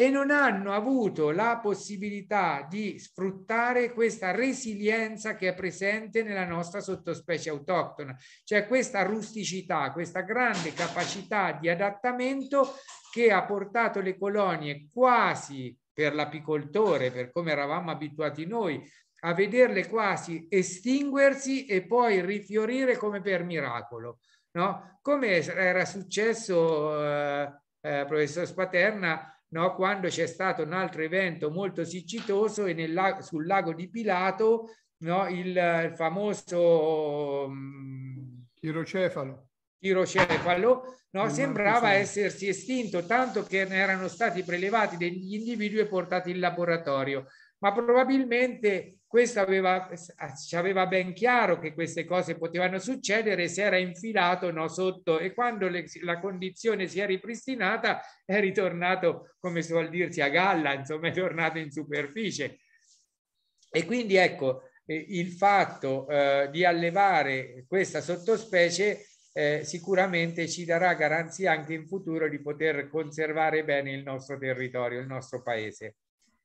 e non hanno avuto la possibilità di sfruttare questa resilienza che è presente nella nostra sottospecie autoctona, cioè questa rusticità, questa grande capacità di adattamento che ha portato le colonie quasi per l'apicoltore, per come eravamo abituati noi, a vederle quasi estinguersi e poi rifiorire come per miracolo, no? come era successo, eh, eh, professor Spaterna, no? quando c'è stato un altro evento molto siccitoso e nel, sul lago di Pilato no? il, il famoso chirocefalo. Mm, chirocefalo no? sembrava essersi estinto, tanto che ne erano stati prelevati degli individui e portati in laboratorio ma probabilmente questo aveva, aveva ben chiaro che queste cose potevano succedere se era infilato no, sotto e quando le, la condizione si è ripristinata è ritornato, come suol dirsi, a galla, insomma è tornato in superficie. E quindi ecco, eh, il fatto eh, di allevare questa sottospecie eh, sicuramente ci darà garanzia anche in futuro di poter conservare bene il nostro territorio, il nostro paese.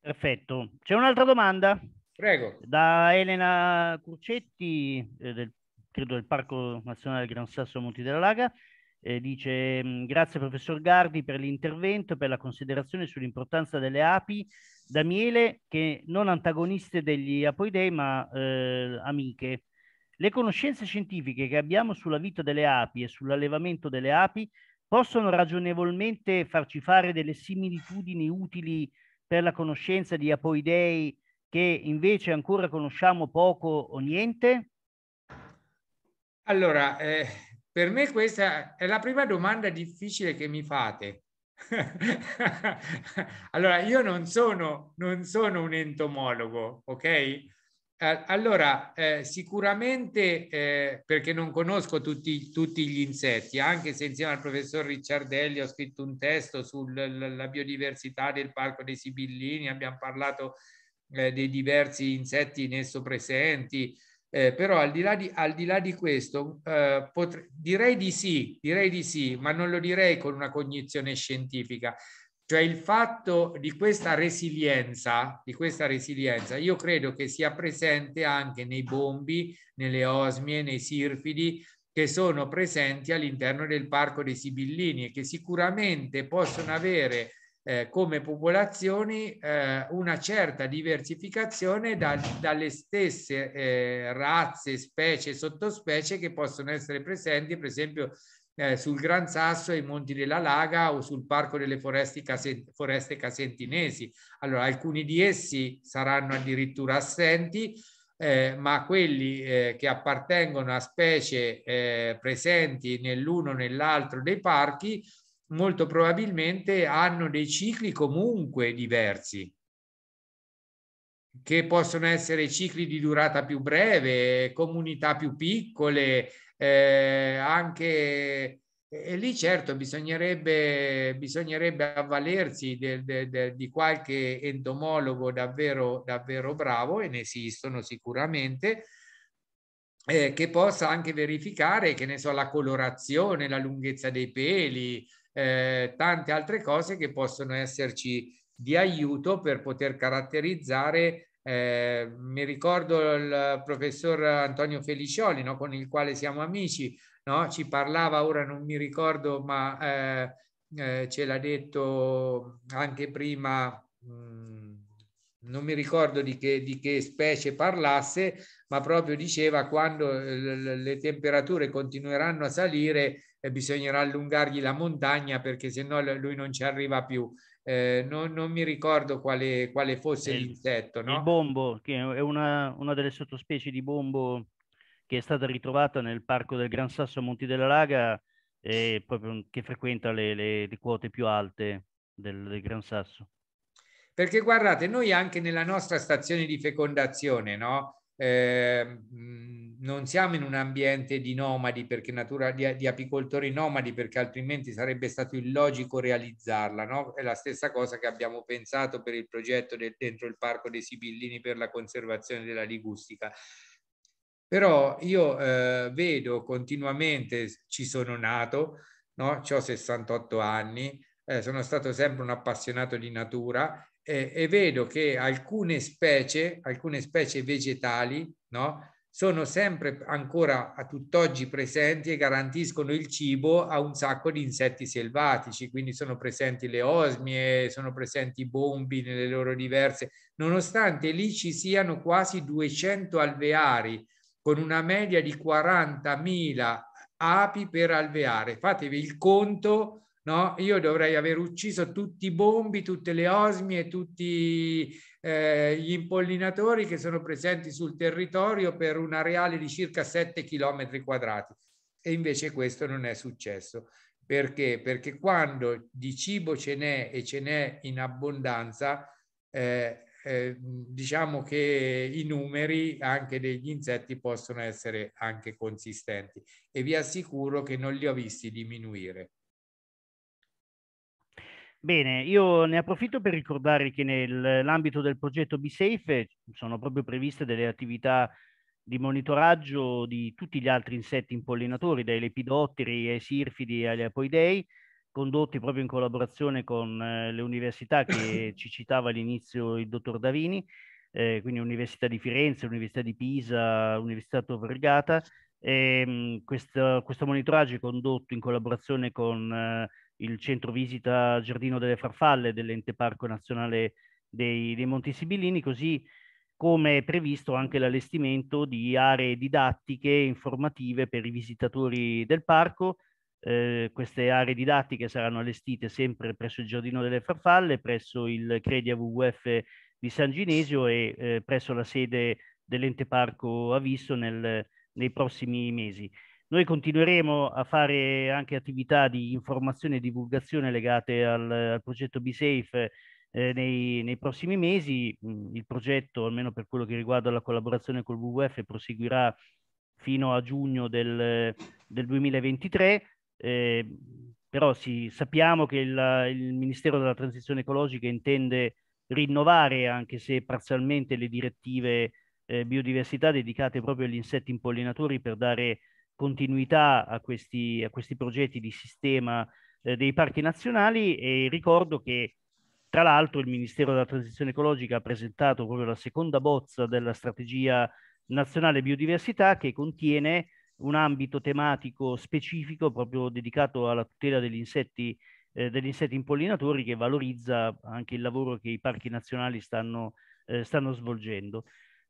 Perfetto. C'è un'altra domanda? Prego. Da Elena Curcetti, eh, del, credo del Parco Nazionale Gran Sasso Monti della Laga. Eh, dice mm, grazie professor Gardi per l'intervento e per la considerazione sull'importanza delle api da miele che non antagoniste degli apoidei ma eh, amiche. Le conoscenze scientifiche che abbiamo sulla vita delle api e sull'allevamento delle api possono ragionevolmente farci fare delle similitudini utili per la conoscenza di apoidei che invece ancora conosciamo poco o niente? Allora, eh, per me questa è la prima domanda difficile che mi fate. allora, io non sono, non sono un entomologo, ok? Eh, allora, eh, sicuramente eh, perché non conosco tutti, tutti, gli insetti, anche se insieme al professor Ricciardelli ho scritto un testo sulla biodiversità del Parco dei Sibillini, abbiamo parlato eh, dei diversi insetti in esso presenti, eh, però al di là di, di, là di questo eh, direi di sì, direi di sì, ma non lo direi con una cognizione scientifica, cioè il fatto di questa resilienza, di questa resilienza, io credo che sia presente anche nei bombi, nelle osmie, nei sirfidi, che sono presenti all'interno del parco dei Sibillini e che sicuramente possono avere eh, come popolazioni eh, una certa diversificazione da, dalle stesse eh, razze, specie, sottospecie che possono essere presenti, per esempio eh, sul Gran Sasso ai Monti della Laga o sul Parco delle Case, Foreste Casentinesi. Allora, alcuni di essi saranno addirittura assenti, eh, ma quelli eh, che appartengono a specie eh, presenti nell'uno o nell'altro dei parchi molto probabilmente hanno dei cicli comunque diversi che possono essere cicli di durata più breve, comunità più piccole, eh, anche e lì certo bisognerebbe, bisognerebbe avvalersi de, de, de, di qualche entomologo davvero, davvero bravo, e ne esistono sicuramente, eh, che possa anche verificare, che ne so, la colorazione, la lunghezza dei peli, eh, tante altre cose che possono esserci di aiuto per poter caratterizzare eh, mi ricordo il professor Antonio Felicioli, no, con il quale siamo amici, no? ci parlava, ora non mi ricordo, ma eh, eh, ce l'ha detto anche prima, mh, mm, non mi ricordo di che, di che, specie parlasse, ma proprio diceva quando eh, le temperature continueranno a salire eh, bisognerà allungargli la montagna perché se no lui non ci arriva più eh, non, non, mi ricordo quale, quale fosse il, l'insetto. No? Il bombo, che è una, una, delle sottospecie di bombo che è stata ritrovata nel parco del Gran Sasso a Monti della Laga, e proprio, che frequenta le, le, le, quote più alte del, del Gran Sasso. Perché guardate, noi anche nella nostra stazione di fecondazione, no? Ehm, non siamo in un ambiente di nomadi, perché natura, di, di, apicoltori nomadi, perché altrimenti sarebbe stato illogico realizzarla. No? È la stessa cosa che abbiamo pensato per il progetto del, dentro il Parco dei Sibillini per la conservazione della ligustica. Però io eh, vedo continuamente, ci sono nato, no? ho 68 anni, eh, sono stato sempre un appassionato di natura eh, e vedo che alcune specie, alcune specie vegetali, no, sono sempre ancora a tutt'oggi presenti e garantiscono il cibo a un sacco di insetti selvatici, quindi sono presenti le osmie, sono presenti i bombi nelle loro diverse, nonostante lì ci siano quasi 200 alveari con una media di 40.000 api per alveare. Fatevi il conto No? Io dovrei aver ucciso tutti i bombi, tutte le osmie, tutti eh, gli impollinatori che sono presenti sul territorio per un areale di circa 7 km quadrati. E invece questo non è successo. Perché? Perché quando di cibo ce n'è e ce n'è in abbondanza, eh, eh, diciamo che i numeri anche degli insetti possono essere anche consistenti e vi assicuro che non li ho visti diminuire. Bene, io ne approfitto per ricordare che nell'ambito del progetto BeSafe sono proprio previste delle attività di monitoraggio di tutti gli altri insetti impollinatori, dai lepidotteri ai sirfidi agli apoidei, condotti proprio in collaborazione con eh, le università che ci citava all'inizio il dottor Davini, eh, quindi Università di Firenze, Università di Pisa, Università Tor Vergata. Ehm, questo, questo, monitoraggio è condotto in collaborazione con eh, il centro visita Giardino delle Farfalle dell'Ente Parco Nazionale dei, dei Monti Sibillini, così come è previsto anche l'allestimento di aree didattiche informative per i visitatori del parco. Eh, queste aree didattiche saranno allestite sempre presso il Giardino delle Farfalle, presso il Credia WWF di San Ginesio e eh, presso la sede dell'ente parco Avisso nel, nei prossimi mesi. Noi continueremo a fare anche attività di informazione e divulgazione legate al, al progetto BeSafe eh, nei, nei, prossimi mesi. Mm, il progetto, almeno per quello che riguarda la collaborazione col WWF, proseguirà fino a giugno del, del 2023. Eh, però sì, sappiamo che il, il, Ministero della Transizione Ecologica intende rinnovare, anche se parzialmente, le direttive eh, biodiversità dedicate proprio agli insetti impollinatori per dare continuità a questi, a questi progetti di sistema eh, dei parchi nazionali e ricordo che tra l'altro il Ministero della Transizione Ecologica ha presentato proprio la seconda bozza della strategia nazionale biodiversità che contiene un ambito tematico specifico proprio dedicato alla tutela degli insetti, eh, degli insetti impollinatori che valorizza anche il lavoro che i parchi nazionali stanno, eh, stanno svolgendo.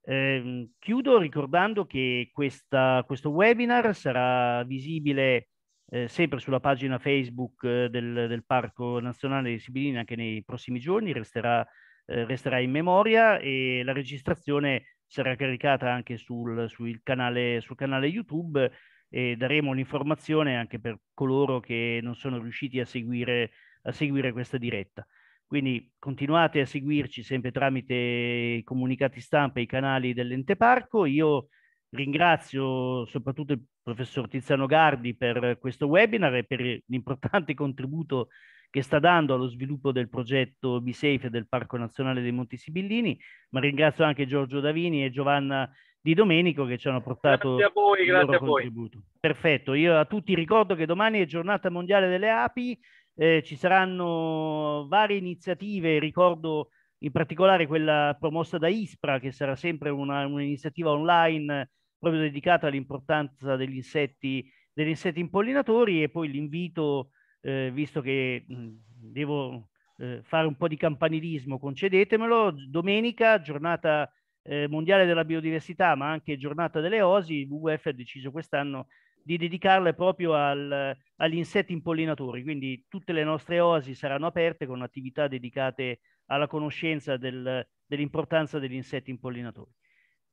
Ehm, chiudo ricordando che questa, questo webinar sarà visibile eh, sempre sulla pagina Facebook eh, del, del, Parco Nazionale di Sibilina anche nei prossimi giorni, resterà, eh, resterà, in memoria e la registrazione sarà caricata anche sul, sul, canale, sul canale YouTube e daremo l'informazione anche per coloro che non sono riusciti a seguire, a seguire questa diretta. Quindi continuate a seguirci sempre tramite i comunicati stampa e i canali dell'ente parco. Io ringrazio soprattutto il professor Tiziano Gardi per questo webinar e per l'importante contributo che sta dando allo sviluppo del progetto BeSafe del Parco Nazionale dei Monti Sibillini, ma ringrazio anche Giorgio Davini e Giovanna Di Domenico che ci hanno portato grazie a voi, grazie a voi. Perfetto, io a tutti ricordo che domani è giornata mondiale delle api, eh, ci saranno varie iniziative, ricordo in particolare quella promossa da ISPRA, che sarà sempre una, un'iniziativa online proprio dedicata all'importanza degli insetti, degli insetti impollinatori e poi l'invito, eh, visto che mh, devo eh, fare un po' di campanilismo, concedetemelo, domenica, giornata eh, mondiale della biodiversità, ma anche giornata delle OSI, l'UEF ha deciso quest'anno di dedicarle proprio al, agli insetti impollinatori, quindi tutte le nostre oasi saranno aperte con attività dedicate alla conoscenza del, dell'importanza degli insetti impollinatori.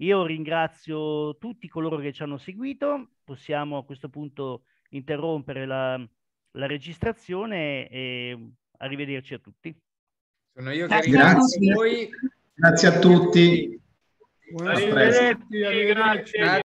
Io ringrazio tutti coloro che ci hanno seguito, possiamo a questo punto interrompere la, la registrazione e arrivederci a tutti. Sono io che ringrazio voi. Grazie a tutti. Arrivederci, grazie.